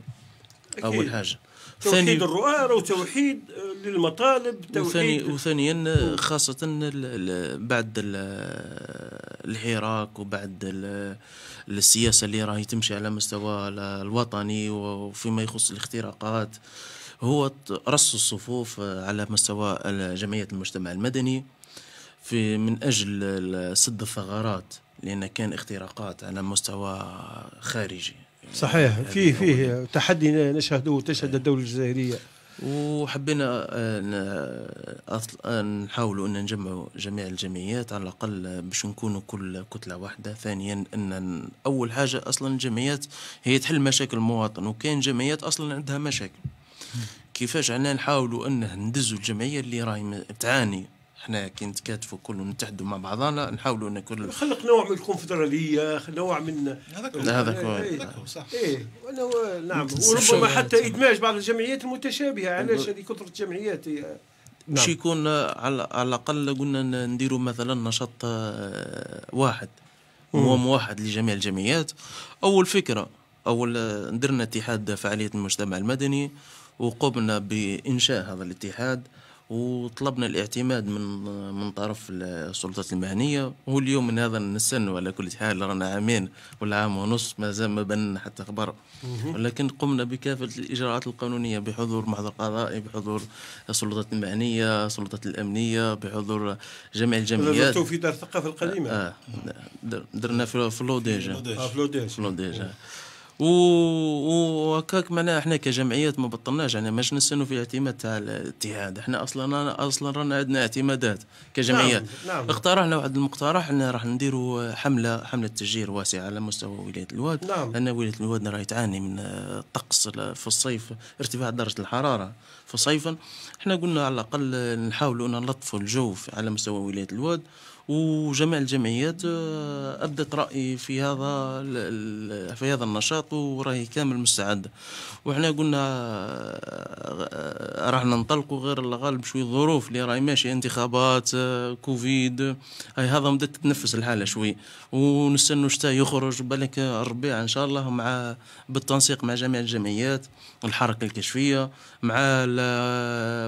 اول حاجه توحيد الرؤى توحيد آه، للمطالب توحيد وثانيا آه، خاصة بعد الحراك آه، وبعد السياسة اللي راهي تمشي على مستوى الوطني وفيما يخص الاختراقات هو رص الصفوف على مستوى جمعية المجتمع المدني في من أجل سد الثغرات لأن كان اختراقات على مستوى خارجي صحيح في فيه تحدي نشهده تشهد الدوله الجزائريه وحبينا نحاولوا ان نجمعوا جميع الجمعيات على الاقل باش نكونوا كل كتله واحده ثانيا ان اول حاجه اصلا الجمعيات هي تحل مشاكل المواطن وكاين جمعيات اصلا عندها مشاكل كيفاش عنا نحاولوا انه ندزوا الجمعيه اللي راهي تعاني احنا كي نتكاتفوا كل ونتحدوا مع بعضنا نحاولوا ان كل خلق نوع من الكونفدراليه نوع من هذاك هذاك إيه، إيه. صح ايه نعم وربما حتى ادماج بعض الجمعيات المتشابهه علاش هذه كثره الجمعيات مش إيه. باش نعم. يكون على, الاقل قلنا نديروا مثلا نشاط آه، واحد هو واحد لجميع الجمعيات اول فكره اول آه، درنا اتحاد فعاليه المجتمع المدني وقمنا بانشاء هذا الاتحاد وطلبنا الاعتماد من من طرف السلطات المهنيه واليوم من هذا نستنوا على كل حال رانا عامين ولا عام ونص مازال ما بان حتى خبر ولكن قمنا بكافه الاجراءات القانونيه بحضور محضر قضائي بحضور السلطات المهنيه السلطات الامنيه بحضور جميع الجمعيات في دار الثقافه القديمه اه, آه، درنا في لوديجا في لوديجا وكاك معنا احنا كجمعيات ما بطلناش يعني ماش نستنوا في الاعتماد تاع الاتحاد احنا اصلا اصلا رانا عندنا اعتمادات كجمعيات نعم. نعم. اقترحنا واحد المقترح ان راح نديروا حمله حمله تشجير واسعه على مستوى ولايه الواد نعم. لان ولايه الواد راهي تعاني من الطقس في الصيف ارتفاع درجه الحراره فصيفا احنا قلنا على الاقل نحاولوا ان نلطفوا الجو على مستوى ولايه الواد وجميع الجمعيات آه، ابدت راي في هذا في هذا النشاط وراهي كامل مستعده وحنا قلنا آه، راح ننطلقوا غير الغالب شويه ظروف اللي راهي ماشي انتخابات آه، كوفيد هاي هذا بدات تتنفس الحاله شوي ونستنوا شتا يخرج بالك الربيع ان شاء الله مع بالتنسيق مع جميع الجمعيات الحركه الكشفيه مع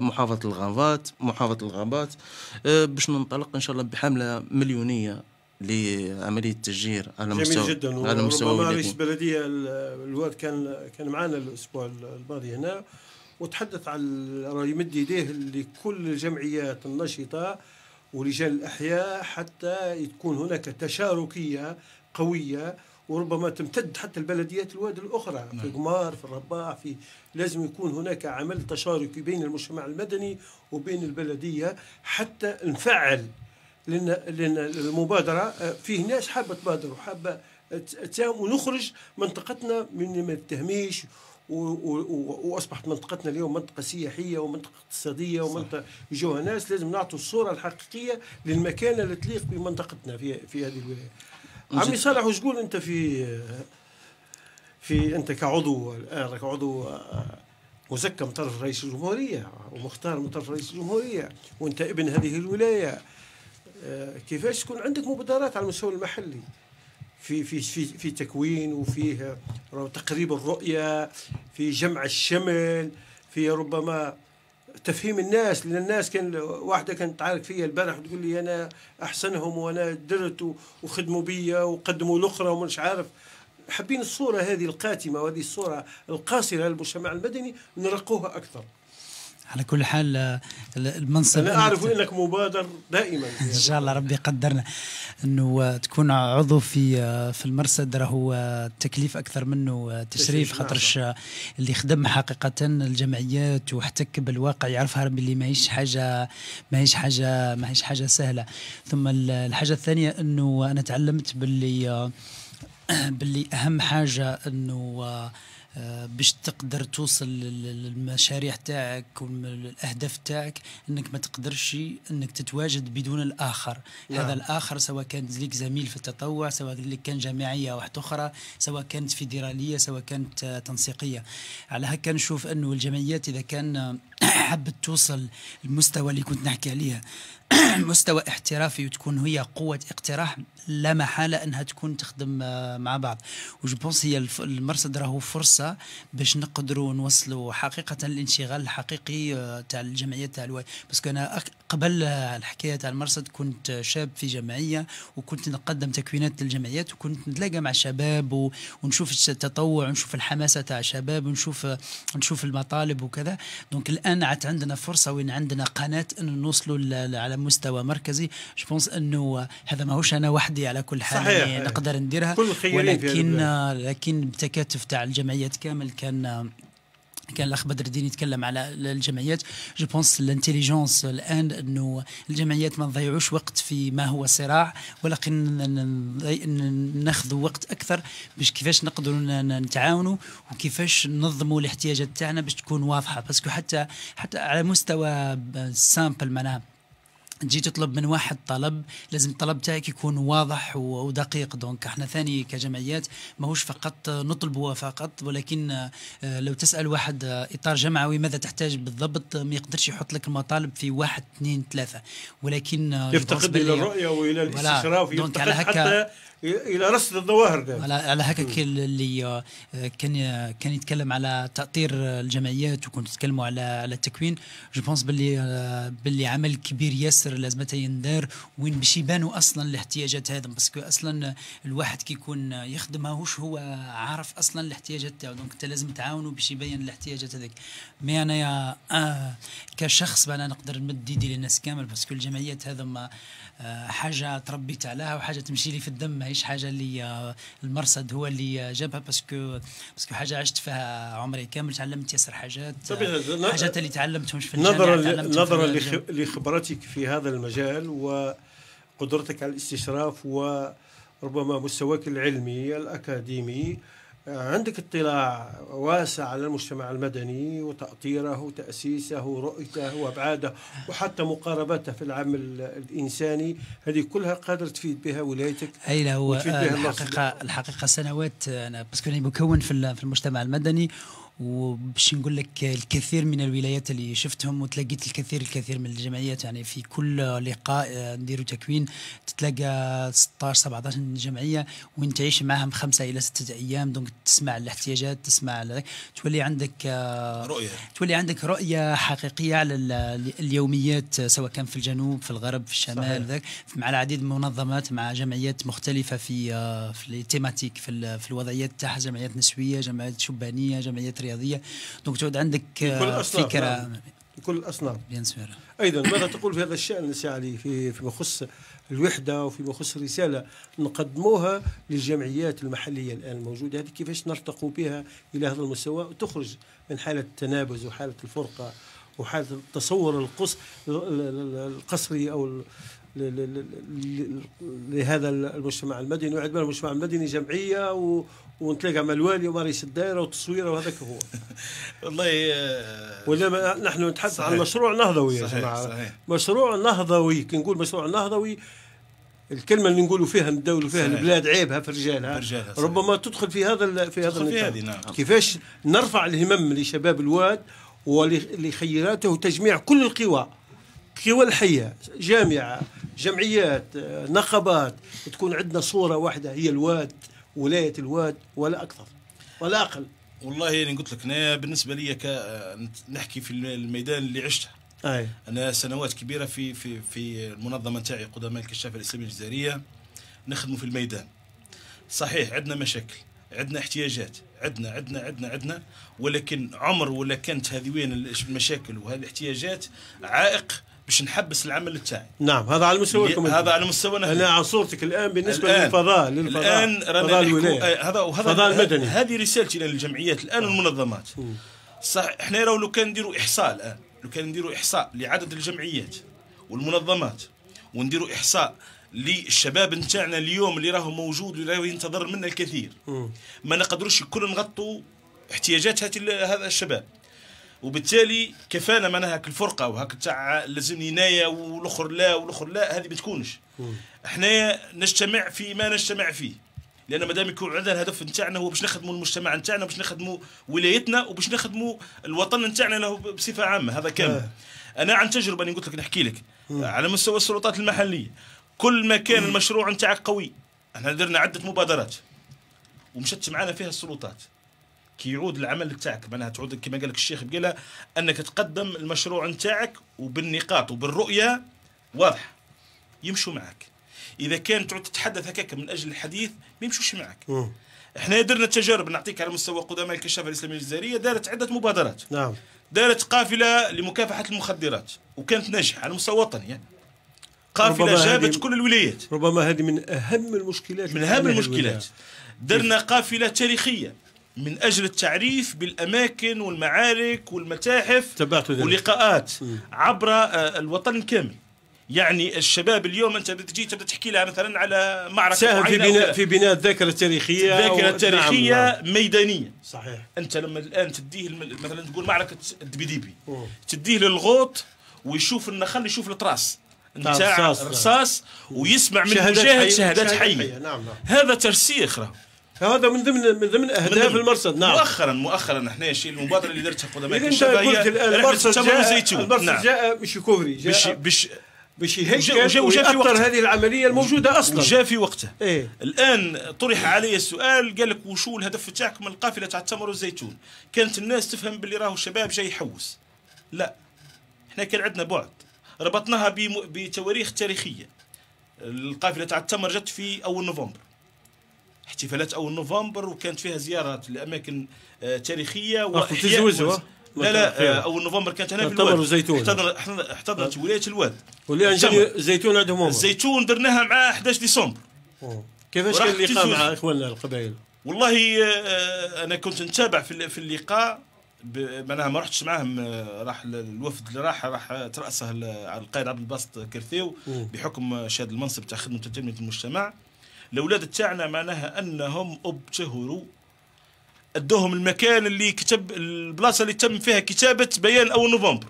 محافظه الغابات محافظه الغابات باش ننطلق ان شاء الله بحمله مبالغ مليونيه لعمليه التشجير على جميل مستوى جدا على مستوى رئيس البلديه الواد كان كان معنا الاسبوع الماضي هنا وتحدث عن راه يمد يديه لكل الجمعيات النشطه ورجال الاحياء حتى تكون هناك تشاركيه قويه وربما تمتد حتى البلديات الواد الاخرى نعم. في قمار في الرباح في لازم يكون هناك عمل تشاركي بين المجتمع المدني وبين البلديه حتى نفعل لان لان المبادره آه، فيه ناس حابه تبادر وحابه تساهم ونخرج منطقتنا من ما التهميش واصبحت منطقتنا اليوم منطقه سياحيه ومنطقه اقتصاديه ومنطقه يجوها ناس لازم نعطوا الصوره الحقيقيه للمكانه اللي تليق بمنطقتنا في في هذه الولايه. عمي صالح وش تقول انت في في انت كعضو راك آه، عضو آه، مزكى من طرف رئيس الجمهوريه ومختار من طرف رئيس الجمهوريه وانت ابن هذه الولايه آه، كيفاش تكون عندك مبادرات على المستوى المحلي في في في في تكوين وفيه آه، تقريب الرؤيه في جمع الشمل في ربما تفهيم الناس لان الناس كان واحده كانت تعارك فيا البارح وتقول لي انا احسنهم وانا درت وخدموا بيا وقدموا الاخرى ومش عارف حابين الصوره هذه القاتمه وهذه الصوره القاصره للمجتمع المدني نرقوها اكثر على كل حال آه، المنصب انا اعرف انك مبادر دائما ان شاء الله ربي قدرنا انه آه، تكون عضو في آه، في المرصد راهو تكليف اكثر منه تشريف خاطرش نعم. اللي خدم حقيقه الجمعيات واحتك بالواقع يعرفها باللي ماهيش حاجه ماهيش حاجه ماهيش حاجه سهله ثم الحاجه الثانيه انه انا تعلمت باللي باللي اهم حاجه انه باش تقدر توصل للمشاريع تاعك والاهداف تاعك انك ما تقدرش انك تتواجد بدون الاخر نعم. هذا الاخر سواء كان لك زميل في التطوع سواء لك كان جامعيه واحده اخرى سواء كانت فيدراليه سواء كانت تنسيقيه على هكا نشوف انه الجمعيات اذا كان حبت توصل المستوى اللي كنت نحكي عليه مستوى احترافي وتكون هي قوه اقتراح لا محاله انها تكون تخدم آه، مع بعض وجو بونس هي المرصد راهو فرصه باش نقدروا نوصلوا حقيقه الانشغال الحقيقي آه، تاع الجمعيه تاع الواي باسكو انا قبل الحكايه تاع المرصد كنت شاب في جمعيه وكنت نقدم تكوينات للجمعيات وكنت نتلاقى مع الشباب ونشوف التطوع ونشوف الحماسه تاع الشباب ونشوف آه، نشوف المطالب وكذا دونك الان عاد عندنا فرصه وين عندنا قناه انه نوصلوا على مستوى مركزي جوبونس انه هذا ماهوش انا وحدي على كل حال يعني نقدر نديرها كل ولكن لكن بتكاتف تاع الجمعيات كامل كان كان الاخ بدر الدين يتكلم على الجمعيات جو بونس الانتيليجونس الان انه الجمعيات ما نضيعوش وقت في ما هو صراع ولكن ناخذ وقت اكثر باش كيفاش نقدروا نتعاونوا وكيفاش ننظموا الاحتياجات تاعنا باش تكون واضحه باسكو حتى حتى على مستوى سامبل معناها تجي تطلب من واحد طلب لازم الطلب تاعك يكون واضح ودقيق دونك احنا ثاني كجمعيات ماهوش فقط نطلب فقط ولكن آه، لو تسال واحد آه، اطار جمعوي ماذا تحتاج بالضبط ما يقدرش يحط لك المطالب في واحد اثنين ثلاثه ولكن آه، يفتقد الى الرؤيه والى الاستشراف يفتقد حتى الى رصد الظواهر ده على على هكاك اللي آه، كان كان يتكلم على تاطير الجمعيات وكنت تتكلموا على على التكوين جو بونس باللي آه، باللي عمل كبير ياسر لازم يندار وين باش يبانوا اصلا الاحتياجات هذا باسكو اصلا الواحد كي يكون يخدم ماهوش هو عارف اصلا الاحتياجات تاعو دونك انت لازم تعاونه باش يبين الاحتياجات هذيك مي انا يا آه كشخص انا نقدر نمد يدي للناس كامل باسكو الجمعيات هذا آه، ما حاجه تربيت عليها وحاجه تمشي لي في الدم ماهيش حاجه اللي المرصد هو اللي جابها باسكو باسكو حاجه عشت فيها عمري كامل تعلمت ياسر حاجات حاجات اللي تعلمتهمش في الجامعه نظرا لخبرتك في هذا المجال وقدرتك على الاستشراف وربما مستواك العلمي الاكاديمي عندك اطلاع واسع على المجتمع المدني وتأطيره وتأسيسه ورؤيته وأبعاده وحتى مقاربته في العمل الإنساني هذه كلها قادر تفيد بها ولايتك أي لا هو الحقيقة, الحقيقة سنوات أنا بس مكون في المجتمع المدني وباش نقول لك الكثير من الولايات اللي شفتهم وتلاقيت الكثير الكثير من الجمعيات يعني في كل لقاء آه، نديرو تكوين تتلاقى 16 17 جمعيه وين تعيش معاهم خمسه الى سته ايام دونك تسمع الاحتياجات تسمع تولي عندك آه، رؤيه تولي عندك رؤيه حقيقيه على اليوميات سواء كان في الجنوب في الغرب في الشمال ذاك مع العديد من المنظمات مع جمعيات مختلفه في آه، في التيماتيك في, في الوضعيات تاعها جمعيات نسويه جمعيات شبانيه جمعيات الرياضيه دونك تعود عندك آه، فكره نعم. كل الاصناف بيان سور ايضا ماذا تقول في هذا الشان سي علي في فيما يخص الوحده وفيما يخص الرساله نقدموها للجمعيات المحليه الان الموجوده هذه كيفاش نرتقوا بها الى هذا المستوى وتخرج من حاله التنابز وحاله الفرقه وحاله التصور القص القصري او لهذا المجتمع المدني وعندما المجتمع المدني جمعيه ونتلاقى مع الوالي رئيس الدائره والتصويره وهذاك هو والله آه، ولا نحن نتحدث عن مشروع نهضوي يا جماعه مشروع نهضوي كي نقول مشروع نهضوي الكلمه اللي نقولوا فيها نداولوا فيها صحيح. البلاد عيبها في رجالها ربما تدخل في هذا في هذا في هذه نعم. كيفاش نرفع الهمم لشباب الواد ولخيراته وتجميع كل القوى القوى الحيه جامعه جمعيات آه، نقابات تكون عندنا صوره واحده هي الواد ولايه الواد ولا اكثر ولا اقل والله انا يعني قلت لك انا بالنسبه لي ك... نحكي في الميدان اللي عشته أي. انا سنوات كبيره في في في المنظمه نتاعي قدماء الكشافه الاسلاميه الجزائريه نخدموا في الميدان صحيح عندنا مشاكل عندنا احتياجات عندنا عندنا عندنا عندنا ولكن عمر ولا كانت هذه وين المشاكل وهذه الاحتياجات عائق باش نحبس العمل تاعي نعم هذا على مستواكم هذا على مستوانا انا على صورتك الان بالنسبه الآن للفضاء للفضاء الان آه، فضاء هذا وهذا فضاء المدني هذه رسالتي للجمعيات الان نعم. والمنظمات صح احنا لو كان نديروا احصاء الان لو كان نديروا احصاء لعدد الجمعيات والمنظمات ونديروا احصاء للشباب نتاعنا اليوم اللي راهو موجود اللي راهو ينتظر منا الكثير ما نقدروش كل نغطوا احتياجات هذا الشباب وبالتالي كفانا معناها الفرقه وهاك تاع لازمني ينايا والاخر لا والاخر لا هذه ما تكونش حنايا نجتمع في ما نجتمع فيه لان مادام يكون عندنا الهدف نتاعنا هو باش نخدموا المجتمع نتاعنا باش نخدموا ولايتنا وباش نخدموا الوطن نتاعنا له بصفه عامه هذا كامل آه. انا عن تجربه اللي قلت لك نحكي لك على مستوى السلطات المحليه كل ما كان المشروع نتاعك قوي احنا درنا عده مبادرات ومشت معنا فيها السلطات كيعود العمل تاعك معناها تعود كما قال لك الشيخ بقيله انك تقدم المشروع نتاعك وبالنقاط وبالرؤيه واضحه يمشوا معك اذا كان تعود تتحدث هكاك من اجل الحديث ما يمشوش معك احنا درنا تجارب نعطيك على مستوى قدماء الكشافه الاسلاميه الجزائريه دارت عده مبادرات نعم دارت قافله لمكافحه المخدرات وكانت ناجحه على مستوى وطني يعني. قافله جابت كل الولايات ربما هذه من اهم المشكلات من اهم المشكلات درنا قافله تاريخيه من اجل التعريف بالاماكن والمعارك والمتاحف ولقاءات عبر آه، الوطن الكامل يعني الشباب اليوم انت تجي تبدا تحكي لها مثلا على معركه ساهم في بناء في بناء الذاكره التاريخيه الذاكره التاريخيه نعم. ميدانيه صحيح انت لما الان تديه مثلا تقول معركه الدبيديبي تديه للغوط ويشوف النخل يشوف التراس نعم، نتاع نعم. رصاص ويسمع من شهادات حيه حي. شهادات حيه, حية. نعم نعم. هذا ترسيخ راه هذا من ضمن من ضمن اهداف من المرصد نعم مؤخرا مؤخرا احنا شيء المبادره اللي درتها قدماء الشباب هي المرصد جاء المرصد نعم. جاء مش كوفري جاء بش بش باش يهيكل ويأثر هذه العمليه الموجوده اصلا جاء في وقته إيه؟ الان طرح علي السؤال قال لك وشو الهدف تاعك من القافله تاع التمر والزيتون كانت الناس تفهم باللي راهو الشباب جاي يحوس لا احنا كان عندنا بعد ربطناها بتواريخ تاريخيه القافله تاع التمر جت في اول نوفمبر احتفالات اول نوفمبر وكانت فيها زيارات لاماكن آه، تاريخيه آه، واحياء لا لا آه، اول نوفمبر كانت هنا في الواد زيتون احتضنت احتضنت ولايه الواد واللي الزيتون عندهم الزيتون درناها مع 11 ديسمبر كيفاش كان اللقاء مع اخواننا القبائل والله انا كنت نتابع في اللقاء معناها ما رحتش معاهم راح الوفد اللي راح راح تراسه القائد عبد الباسط كرثيو بحكم شاد المنصب تاع خدمه تنميه المجتمع الاولاد تاعنا معناها انهم ابتهروا ادوهم المكان اللي كتب البلاصه اللي تم فيها كتابه بيان اول نوفمبر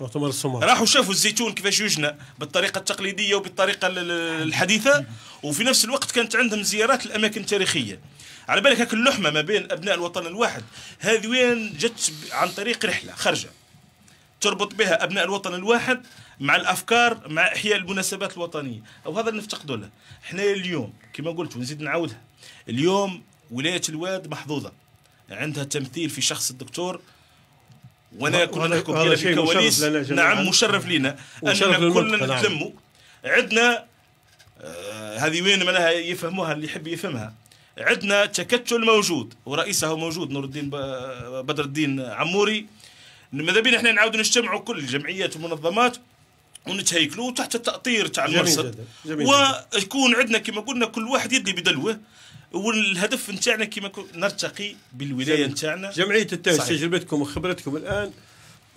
مؤتمر الصومال راحوا شافوا الزيتون كيفاش يجنى بالطريقه التقليديه وبالطريقه الحديثه وفي نفس الوقت كانت عندهم زيارات الاماكن التاريخيه على بالك هاك اللحمه ما بين ابناء الوطن الواحد هذه وين جت عن طريق رحله خرجه تربط بها ابناء الوطن الواحد مع الافكار مع احياء المناسبات الوطنيه وهذا اللي نفتقدوا له احنا اليوم كما قلت ونزيد نعاودها اليوم ولايه الواد محظوظه عندها تمثيل في شخص الدكتور وانا كنا نحكم كده في الكواليس نعم مشرف لنا اننا كلنا نتلموا عندنا آه هذه وين معناها يفهموها اللي يحب يفهمها عندنا تكتل موجود ورئيسه موجود نور الدين بدر الدين عموري ماذا بينا احنا نعاودوا نجتمعوا كل الجمعيات والمنظمات ونتهيكلوا تحت التأطير تاع المرصد ويكون عندنا كما قلنا كل واحد يدلي بدلوه والهدف نتاعنا كما نرتقي بالولايه نتاعنا جمعيه التاج تجربتكم وخبرتكم الان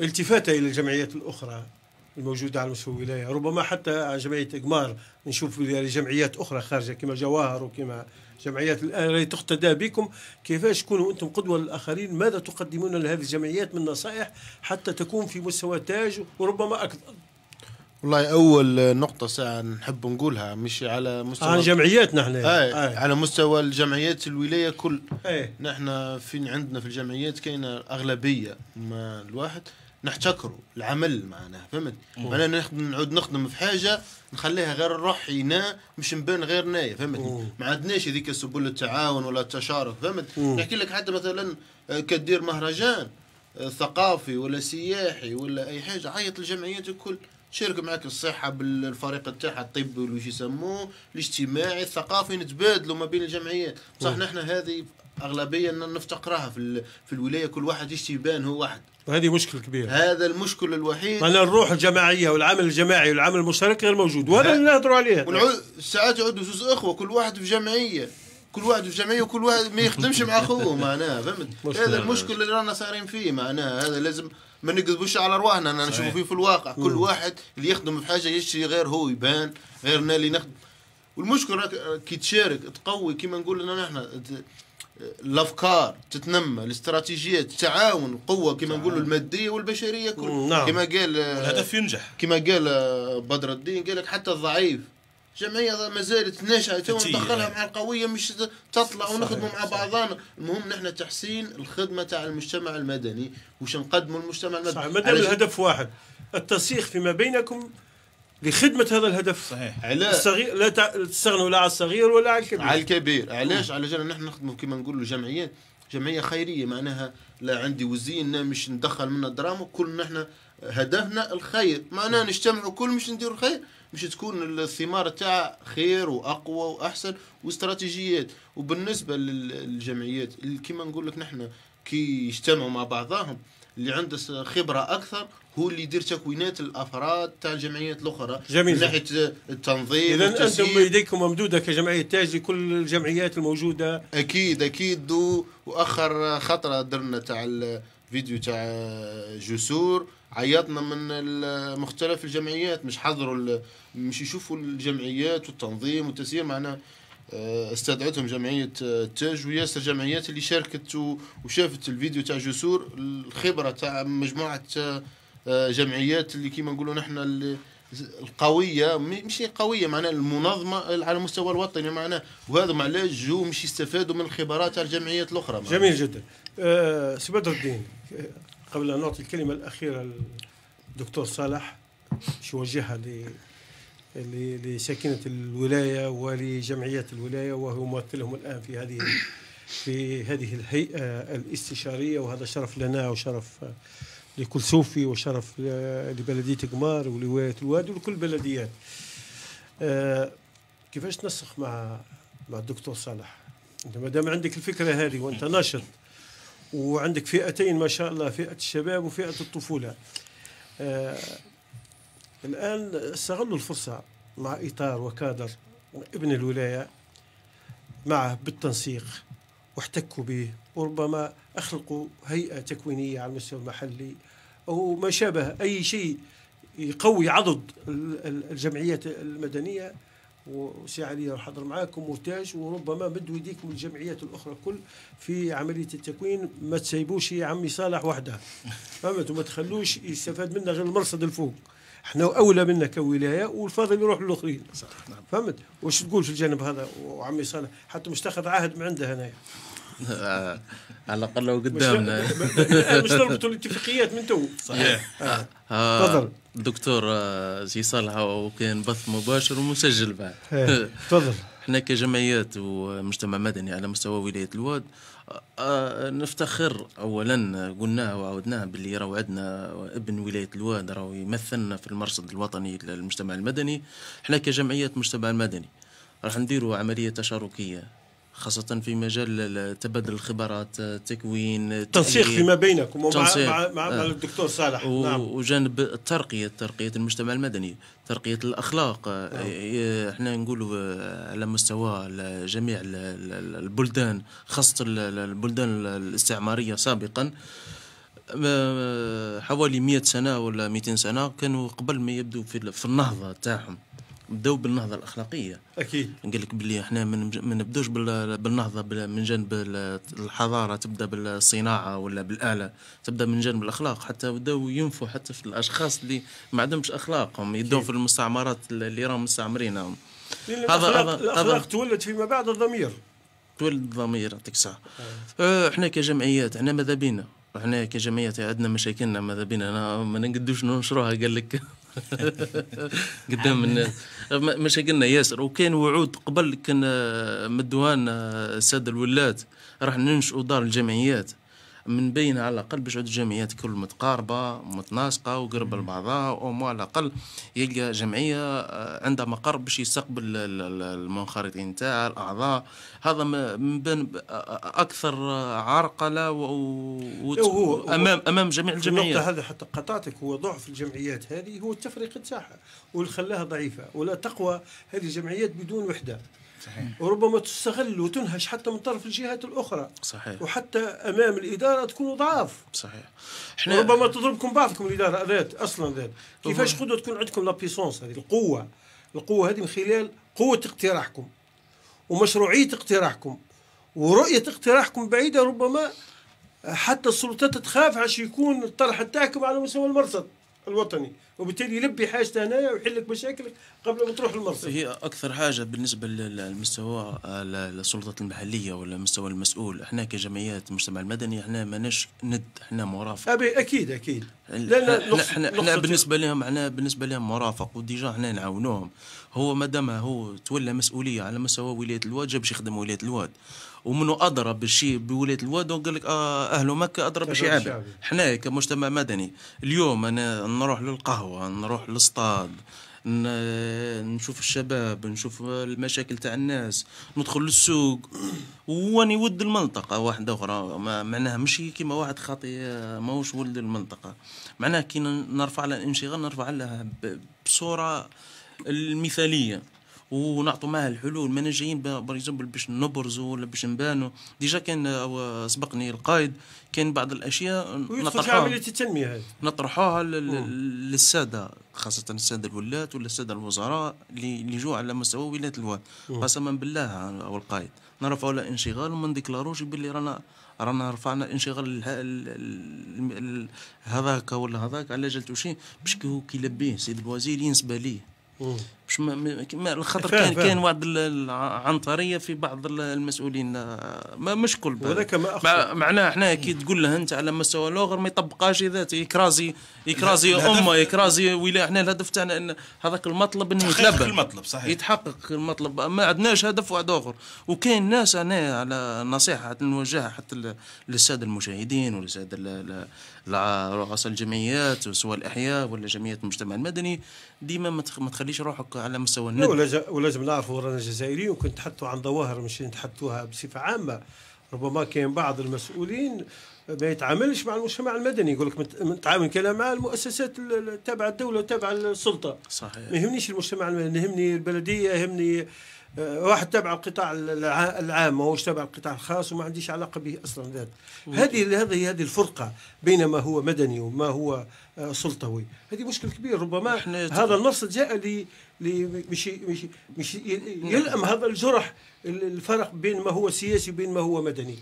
التفاته الى الجمعيات الاخرى الموجوده على مستوى الولايه ربما حتى جمعيه اقمار نشوف جمعيات اخرى خارجه كما جواهر وكما جمعيات الان تقتدى بكم كيفاش تكونوا انتم قدوه للاخرين ماذا تقدمون لهذه الجمعيات من نصائح حتى تكون في مستوى تاج وربما اكثر والله اول نقطه ساعه نحب نقولها مش على مستوى عن جمعياتنا احنا أي. أي. على مستوى الجمعيات الولايه كل أي. نحن في عندنا في الجمعيات كاينه اغلبيه ما الواحد نحتكره العمل معناها فهمت معناها نخدم نعود نخدم في حاجه نخليها غير هنا مش نبان غير غيرنا فهمت ما عندناش هذيك سبل التعاون ولا التشارك فهمت نحكي لك حتى مثلا آه، كدير مهرجان آه، ثقافي ولا سياحي ولا اي حاجه عيط الجمعيات الكل تشارك معك الصحه بالفريق تاعها الطبي واللي يسموه الاجتماعي الثقافي نتبادلوا ما بين الجمعيات صح نحن هذه اغلبيه نفتقرها في في الولايه كل واحد يشتي يبان هو واحد وهذه مشكل كبير هذا المشكل الوحيد معناها الروح الجماعيه والعمل الجماعي والعمل المشترك غير موجود وهذا اللي نهضروا عليه ساعات يعودوا زوز اخوه كل واحد في جمعيه كل واحد في جمعيه وكل واحد ما يخدمش مع اخوه معناها فهمت هذا المشكل اللي رانا صايرين فيه معناها هذا لازم ما نكذبوش على رواحنا انا نشوفوا فيه في الواقع كل واحد اللي يخدم في حاجه يشتري غير هو يبان غيرنا اللي نخدم والمشكل راك كي تشارك تقوي كيما نقول لنا نحن الافكار تتنمى الاستراتيجيات التعاون القوه كما نقولوا الماديه والبشريه كل نعم. كما قال الهدف ينجح كما قال آه، بدر الدين قال لك حتى الضعيف جمعيه ما زالت ناشئه تو ندخلها مع القويه مش تطلع ونخدموا مع بعضنا المهم نحن تحسين الخدمه تاع المجتمع المدني وش نقدموا المجتمع المدني صحيح ما الهدف واحد التسييخ فيما بينكم لخدمة هذا الهدف صحيح الصغير لا تستغنوا لا على الصغير ولا على الكبير على الكبير علاش على جال نحن نخدموا كما نقولوا جمعيات جمعية خيرية معناها لا عندي وزين مش ندخل من دراما كل نحن هدفنا الخير معناها نجتمعوا كل مش نديروا الخير باش تكون الثمار تاع خير واقوى واحسن واستراتيجيات وبالنسبه للجمعيات كيما نقول لك نحن كي يجتمعوا مع بعضهم اللي عنده خبره اكثر هو اللي يدير تكوينات الافراد تاع الجمعيات الاخرى جميل من ناحيه التنظيم اذا انتم بيديكم ممدوده كجمعيه تاج لكل الجمعيات الموجوده اكيد اكيد واخر خطره درنا تاع الفيديو تاع جسور عيطنا من مختلف الجمعيات مش حضروا مش يشوفوا الجمعيات والتنظيم والتسيير معنا آه، استدعتهم جمعية التاج آه، وياسر جمعيات اللي شاركت وشافت الفيديو تاع جسور الخبرة تاع مجموعة آه، جمعيات اللي كيما نقولوا نحن القوية مش قوية معناها المنظمة على المستوى الوطني معناها وهذا علاش جو مش يستفادوا من الخبرات تاع الجمعيات الأخرى جميل جدا أه سي بدر الدين قبل أن نعطي الكلمة الأخيرة للدكتور صالح باش ل لساكنة الولاية ولجمعية الولاية وهو ممثلهم الآن في هذه في هذه الهيئة الاستشارية وهذا شرف لنا وشرف لكل صوفي وشرف لبلدية قمار ولولاية الوادي ولكل البلديات آه، كيفاش تنسق مع مع الدكتور صالح انت ما دام عندك الفكره هذه وانت ناشط وعندك فئتين ما شاء الله فئه الشباب وفئه الطفوله آه الان استغلوا الفرصه مع اطار وكادر ابن الولايه معه بالتنسيق واحتكوا به وربما أخلقوا هيئة تكوينية على المستوى المحلي أو ما شابه أي شيء يقوي عضد الجمعيات المدنية وساعة لي الحضر معاكم مرتاج وربما مدوا يديكم الجمعيات الأخرى كل في عملية التكوين ما تسيبوش يا عمي صالح وحده فهمت وما تخلوش يستفاد منا غير المرصد الفوق احنا اولى منا كولايه والفضل يروح للاخرين صح نعم. فهمت واش تقول في الجانب هذا وعمي صالح حتى مش تاخذ عهد من عنده هنايا على الاقل لو قدامنا مش نربطوا الاتفاقيات من تو صحيح آه. آه، آه، تفضل الدكتور سي صالح وكان بث مباشر ومسجل بعد إيه، تفضل احنا كجمعيات ومجتمع مدني على مستوى ولايه الواد نفتخر اولا قلناها وعودناها باللي راهو عندنا ابن ولايه الواد راهو يمثلنا في المرصد الوطني للمجتمع المدني احنا كجمعيات مجتمع المدني راح نديروا عمليه تشاركيه خاصة في مجال تبادل الخبرات تكوين تنسيق فيما بينكم ومع مع, مع, مع آه. الدكتور صالح و... نعم. وجانب الترقية ترقية المجتمع المدني ترقية الأخلاق آه، نعم. احنا نقولوا آه، على مستوى جميع البلدان خاصة البلدان الاستعمارية سابقا حوالي 100 سنة ولا 200 سنة كانوا قبل ما يبدوا في النهضة تاعهم بداو بالنهضه الاخلاقيه اكيد قال لك باللي احنا ما نبداوش بالنهضه من جانب الحضاره تبدا بالصناعه ولا بالاله تبدا من جانب الاخلاق حتى بداو ينفوا حتى في الاشخاص اللي ما عندهمش اخلاقهم يدوا في المستعمرات اللي راهم مستعمرينهم هذا الاخلاق تولد فيما بعد الضمير تولد الضمير يعطيك الصحه أه. أه، احنا كجمعيات احنا ماذا بينا احنا كجمعيات عندنا مشاكلنا ماذا بينا انا ما نقدوش ننشروها قال لك قدام الناس مشاكلنا ياسر وكان وعود قبل كان آه، مدوان آه، الساده الولات راح ننشئوا دار الجمعيات من بين على الاقل باش الجمعيات كل متقاربه متناسقه وقرب لبعضها او على الاقل يلقى جمعيه آه، عندها مقر باش يستقبل المنخرطين تاع الاعضاء هذا من بين آه، آه، اكثر عرقله و... امام امام جميع الجمعيات هذا حتى قطعتك هو ضعف الجمعيات هذه هو التفريق تاعها واللي خلاها ضعيفه ولا تقوى هذه الجمعيات بدون وحده صحيح. وربما تستغل وتنهش حتى من طرف الجهات الاخرى صحيح وحتى امام الاداره تكونوا ضعاف صحيح احنا ربما تضربكم بعضكم الاداره ذات اصلا ذات كيفاش قدوه تكون عندكم لا بيسونس هذه القوه القوه هذه من خلال قوه اقتراحكم ومشروعيه اقتراحكم ورؤيه اقتراحكم بعيده ربما حتى السلطات تخاف عشان يكون الطرح نتاعكم على مستوى المرصد الوطني وبالتالي يلبي حاجته هنا ويحل لك مشاكلك قبل ما تروح للمرصد هي اكثر حاجه بالنسبه للمستوى السلطات المحليه ولا مستوى المسؤول احنا كجمعيات المجتمع المدني احنا ماناش ند احنا مرافق ابي اكيد اكيد لا لا احنا, احنا بالنسبه لهم احنا بالنسبه لهم مرافق وديجا احنا نعاونوهم هو ما دام هو تولى مسؤوليه على مستوى ولايه الواد جابش يخدم ولايه الواد ومنو اضرب بشيء بولايه الواد قال لك آه اهل مكه اضرب بشيء عابر حنا كمجتمع مدني اليوم انا نروح للقهوه نروح للصطاد نشوف الشباب نشوف المشاكل تاع الناس ندخل للسوق واني ود المنطقه واحده اخرى معناها مش كيما واحد خاطي آه، ماهوش ولد المنطقه معناها كي نرفع لها الانشغال نرفع لها بصوره المثاليه ونعطوا معها الحلول مانا جايين باريزومبل باش نبرزوا ولا باش نبانوا ديجا كان سبقني القائد كان بعض الاشياء نطرحوها عمليه التنميه هذه نطرحوها للساده خاصه الساده الولاة ولا الساده الوزراء اللي جو على مستوى ولايه الواد قسما بالله او القائد نرفعوا له انشغال وما نديكلاروش باللي رانا رانا رفعنا انشغال هذاك ولا هذاك على جال شي باش كي يلبيه سيد الوزير ينسبه ليه باش الخطر كان كان واحد العنطريه في بعض المسؤولين ما مش كل وهذاك ما معناه احنا كي تقول له انت على مستوى الاخر ما يطبقهاش اذا يكرازي يكرازي امه يكرازي ولا احنا الهدف تاعنا ان هذاك المطلب انه يتلبى المطلب صحيح يتحقق المطلب ما عندناش هدف واحد اخر وكاين ناس انا على نصيحه نوجهها حتى للساده المشاهدين وللساده رؤساء الجمعيات سواء الاحياء ولا جمعيات المجتمع المدني ديما ما تخليش روحك على مستوى الند ولازم نعرفوا رانا جزائريين وكنت تحطوا عن ظواهر مش تحطوها بصفه عامه ربما كاين بعض المسؤولين ما يتعاملش مع المجتمع المدني يقول لك نتعامل كلام مع المؤسسات التابعه الدوله وتابعه السلطه صحيح ما يهمنيش المجتمع المدني يهمني البلديه يهمني آه، واحد تابع القطاع العام وهو تابع القطاع الخاص وما عنديش علاقه به اصلا ذات هذه هذه هذه الفرقه بين ما هو مدني وما هو آه، سلطوي هذه مشكل كبير ربما هذا النص جاء لي مش مش مش نعم. يلأم هذا الجرح الفرق بين ما هو سياسي وبين ما هو مدني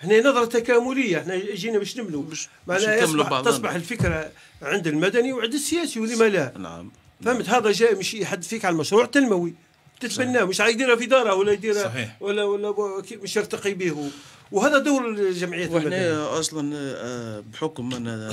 هنا نظرة تكاملية احنا جينا باش نملوا معناها يصبح تصبح الفكرة عند المدني وعند السياسي ولما لا نعم فهمت هذا جاء مش يحد فيك على المشروع التنموي تتبناه مش يديرها في داره ولا يديرها صحيح. ولا ولا مش يرتقي به وهذا دور الجمعيات وهنا اصلا آه، بحكم ان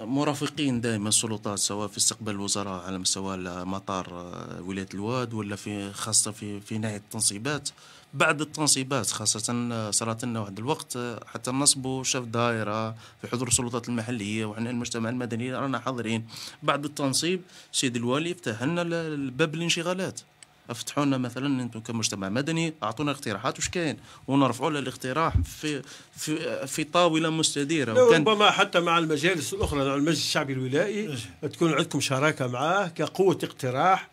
مرافقين دائما السلطات سواء في استقبال الوزراء على مستوى مطار آه، ولايه الواد ولا في خاصه في في نهايه التنصيبات بعد التنصيبات خاصة آه، صارت لنا واحد الوقت حتى نصبوا شاف دائرة في حضور السلطات المحلية وحنا المجتمع المدني رانا حاضرين بعد التنصيب سيد الوالي فتح لنا باب الانشغالات افتحوا لنا مثلا انتم كمجتمع مدني اعطونا اقتراحات وش كاين ونرفعوا له الاقتراح في في في طاوله مستديره وكان ربما حتى مع المجالس الاخرى المجلس الشعبي الولائي تكون عندكم شراكه معاه كقوه اقتراح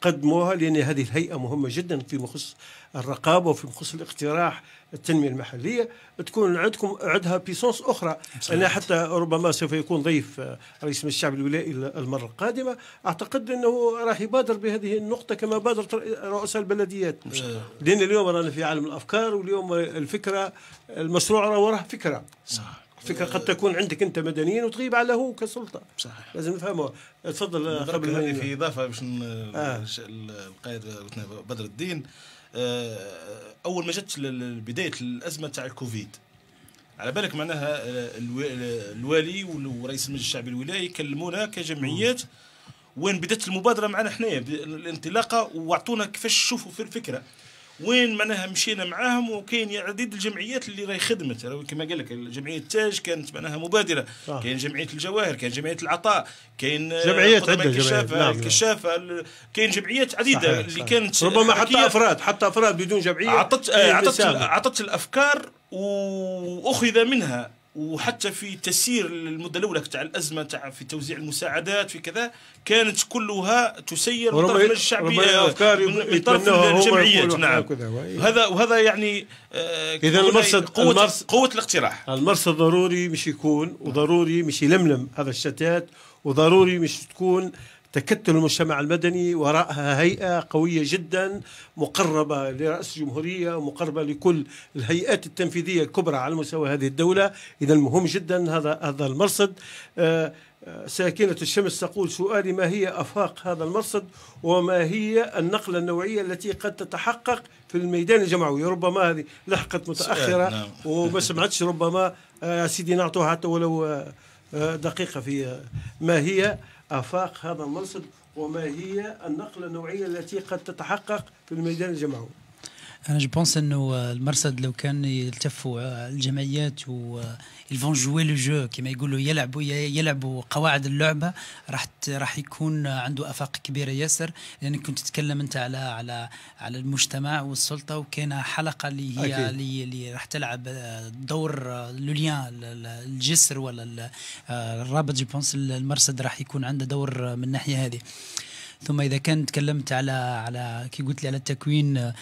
تقدموها لان هذه الهيئه مهمه جدا في مخص الرقابه وفي مخص الاقتراح التنميه المحليه تكون عندكم عندها بيسونس اخرى انا حتى ربما سوف يكون ضيف آه، رئيس مجلس الشعب الولائي المره القادمه اعتقد انه راح يبادر بهذه النقطه كما بادرت رؤساء البلديات لان اليوم رانا في عالم الافكار واليوم الفكره المشروع وراه فكره صح الفكره قد تكون عندك انت مدنيا وتغيب على هو كسلطه صحيح لازم نفهمها تفضل آه، قبل هذه في اضافه باش آه. القائد بدر الدين آه، اول ما جت بدايه الازمه تاع الكوفيد على بالك معناها آه، الوالي ورئيس المجلس الشعبي الولايي كلمونا كجمعيات وين بدات المبادره معنا حنايا الانطلاقه واعطونا كيفاش تشوفوا في الفكره وين معناها مشينا معاهم وكاين عديد الجمعيات اللي راهي خدمت كما قال لك جمعيه تاج كانت معناها مبادره آه. كاين جمعيه الجواهر كاين جمعيه العطاء كاين جمعيات عده الكشافه نعم،, نعم الكشافه نعم. كاين جمعيات عديده صحيح. اللي كانت ربما حتى افراد حتى افراد بدون جمعيه عطت عطت, عطت الافكار واخذ منها وحتى في تسيير المده الاولى تاع الازمه تاع في توزيع المساعدات في كذا كانت كلها تسير آه، من طرف الشعبيه من طرف الجمعيات نعم هذا وهذا يعني آه اذا المرصد قوه المرصد قوه الاقتراح المرصد ضروري مش يكون وضروري مش يلملم هذا الشتات وضروري مش تكون تكتل المجتمع المدني وراءها هيئة قوية جدا مقربة لرأس الجمهورية مقربة لكل الهيئات التنفيذية الكبرى على مستوى هذه الدولة إذا مهم جدا هذا هذا المرصد آه، آه، ساكنة الشمس تقول سؤالي ما هي أفاق هذا المرصد وما هي النقلة النوعية التي قد تتحقق في الميدان الجمعوي ربما هذه لحقت متأخرة نعم. وما سمعتش ربما آه، سيدي نعطوها حتى ولو دقيقة في ما هي افاق هذا المنصب وما هي النقله النوعيه التي قد تتحقق في الميدان الجمعوي انا جو بونس انه آه، المرصد لو كان يلتفوا آه، الجمعيات و يلفون جوي لو جو كما يقولوا يلعبوا يلعبوا قواعد اللعبه راح راح يكون آه، عنده افاق كبيره ياسر لانك كنت تتكلم انت على على على المجتمع والسلطه وكان حلقه اللي هي اللي, اللي راح تلعب دور لوليان الجسر ولا الرابط جو بونس المرصد راح يكون عنده دور من الناحيه هذه ثم اذا كان تكلمت على على كي قلت لي على التكوين آه،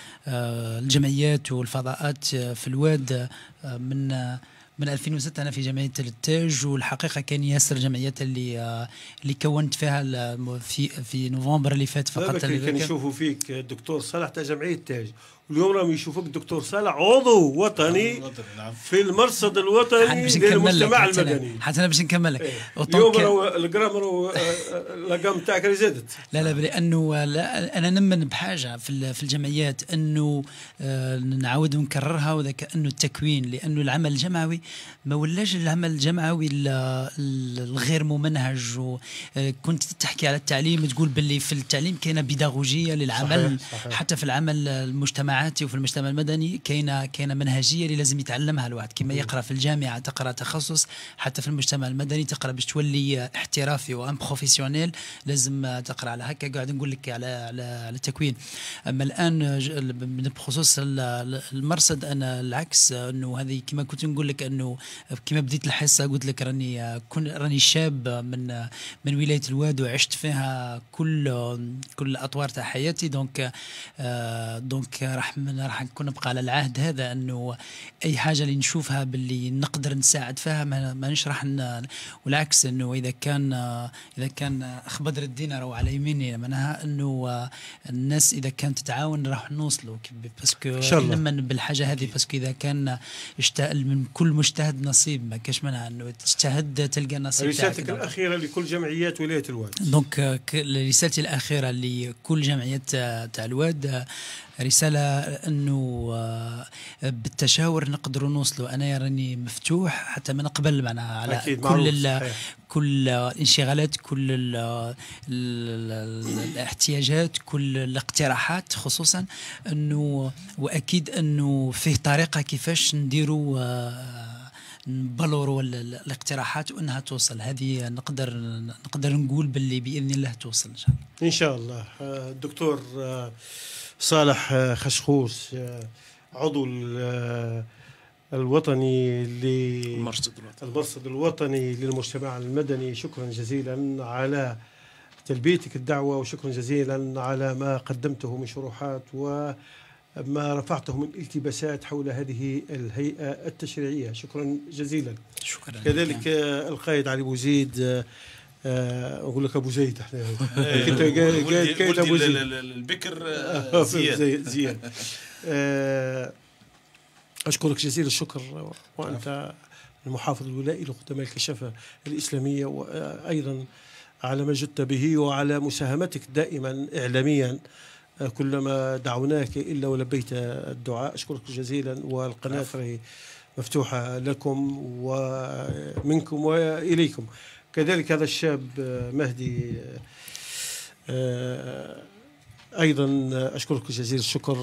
الجمعيات والفضاءات آه، في الواد آه، من من 2006 انا في جمعيه التاج والحقيقه كان ياسر جمعيات اللي اللي كونت فيها في في نوفمبر اللي فات فقط كان يشوفوا فيك الدكتور صالح تاع جمعيه التاج اليوم راهم يشوفوك الدكتور صالح عضو وطني نعم. في المرصد الوطني للمجتمع المدني حتى انا باش نكمل لك إيه. اليوم راهو الاقام آه، آه، تاعك زادت لا لا لانه لا انا نمن بحاجه في في الجمعيات انه آه، نعاود ونكررها وذاك انه التكوين لانه العمل الجمعوي ما ولاش العمل الجمعوي الغير ممنهج كنت تحكي على التعليم تقول باللي في التعليم كاينه بيداغوجيه للعمل صحيح صحيح. حتى في العمل المجتمعي الجامعات وفي المجتمع المدني كاينه كاينه منهجيه اللي لازم يتعلمها الواحد كما يقرا في الجامعه تقرا تخصص حتى في المجتمع المدني تقرا باش تولي احترافي وان بروفيسيونيل لازم تقرا على هكا قاعد نقول لك على على, التكوين اما الان بخصوص المرصد انا العكس انه هذه كما كنت نقول لك انه كما بديت الحصه قلت لك راني كن راني شاب من من ولايه الواد وعشت فيها كل كل الاطوار تاع حياتي دونك آه، دونك راح راح نبقى على العهد هذا انه اي حاجه اللي نشوفها باللي نقدر نساعد فيها مانيش راح والعكس انه اذا كان اذا كان اخ بدر الدين راهو على يميني معناها انه الناس اذا كانت تتعاون راح نوصلوا باسكو لما بالحاجه هذه باسكو اذا كان يشتغل من كل مجتهد نصيب ما كاش منها انه تجتهد تلقى نصيب رسالتك الاخيره لكل جمعيات ولايه الواد دونك رسالتي الاخيره لكل جمعيات تاع الواد رساله انه آه، بالتشاور نقدروا نوصلوا انا راني مفتوح حتى ما نقبل معنا على أكيد كل كل الانشغالات كل الـ الـ الاحتياجات كل الاقتراحات خصوصا انه واكيد انه فيه طريقه كيفاش نديروا آه، نبلوروا الاقتراحات وانها توصل هذه نقدر نقدر نقول باللي باذن الله توصل ان شاء الله ان شاء الله آه، دكتور صالح آه، خشخوش آه، عضو آه، الوطني المرصد الوطني المرصد الوطني للمجتمع المدني شكرا جزيلا على تلبيتك الدعوة وشكرا جزيلا على ما قدمته من شروحات وما رفعته من التباسات حول هذه الهيئة التشريعية شكرا جزيلا شكرا كذلك القائد علي بوزيد آه، اقول لك ابو زيد احنا إيه. كنت قايل ابو زيد البكر آه، آه، زياد زياد اشكرك جزيل الشكر وانت المحافظ الولائي لخدماء الكشافه الاسلاميه وايضا على ما جدت به وعلى مساهمتك دائما اعلاميا كلما دعوناك الا ولبيت الدعاء اشكرك جزيلا والقناه مفتوحه لكم ومنكم واليكم كذلك هذا الشاب آه، مهدي آه، آه، ايضا اشكرك جزيل الشكر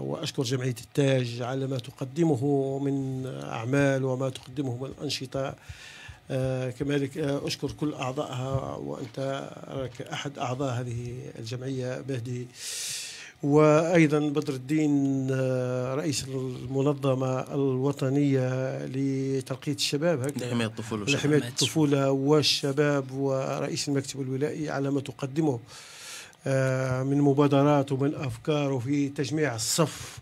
واشكر جمعيه التاج على ما تقدمه من اعمال وما تقدمه من انشطه كذلك اشكر كل اعضائها وانت احد اعضاء هذه الجمعيه مهدي وايضا بدر الدين آه، رئيس المنظمه الوطنيه لترقيه الشباب لحمايه الطفوله لحمايه الطفوله والشباب ورئيس المكتب الولائي على ما تقدمه آه، من مبادرات ومن افكار وفي تجميع الصف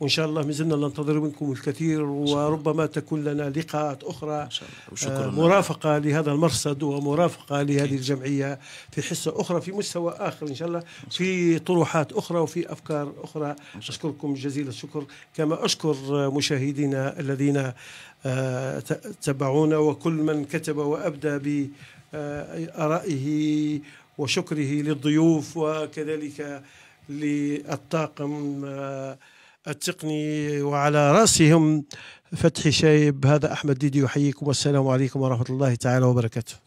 وان شاء الله ما زلنا ننتظر منكم الكثير وربما تكون لنا لقاءات اخرى شكرا آه، مرافقه لهذا المرصد ومرافقه لهذه الجمعيه في حصه اخرى في مستوى اخر ان شاء الله في طروحات اخرى وفي افكار اخرى اشكركم جزيل الشكر كما اشكر مشاهدينا الذين آه، تبعونا وكل من كتب وابدى بارائه وشكره للضيوف وكذلك للطاقم آه، التقني وعلى رأسهم فتحي شايب هذا أحمد ديدي يحييكم والسلام عليكم ورحمة الله تعالى وبركاته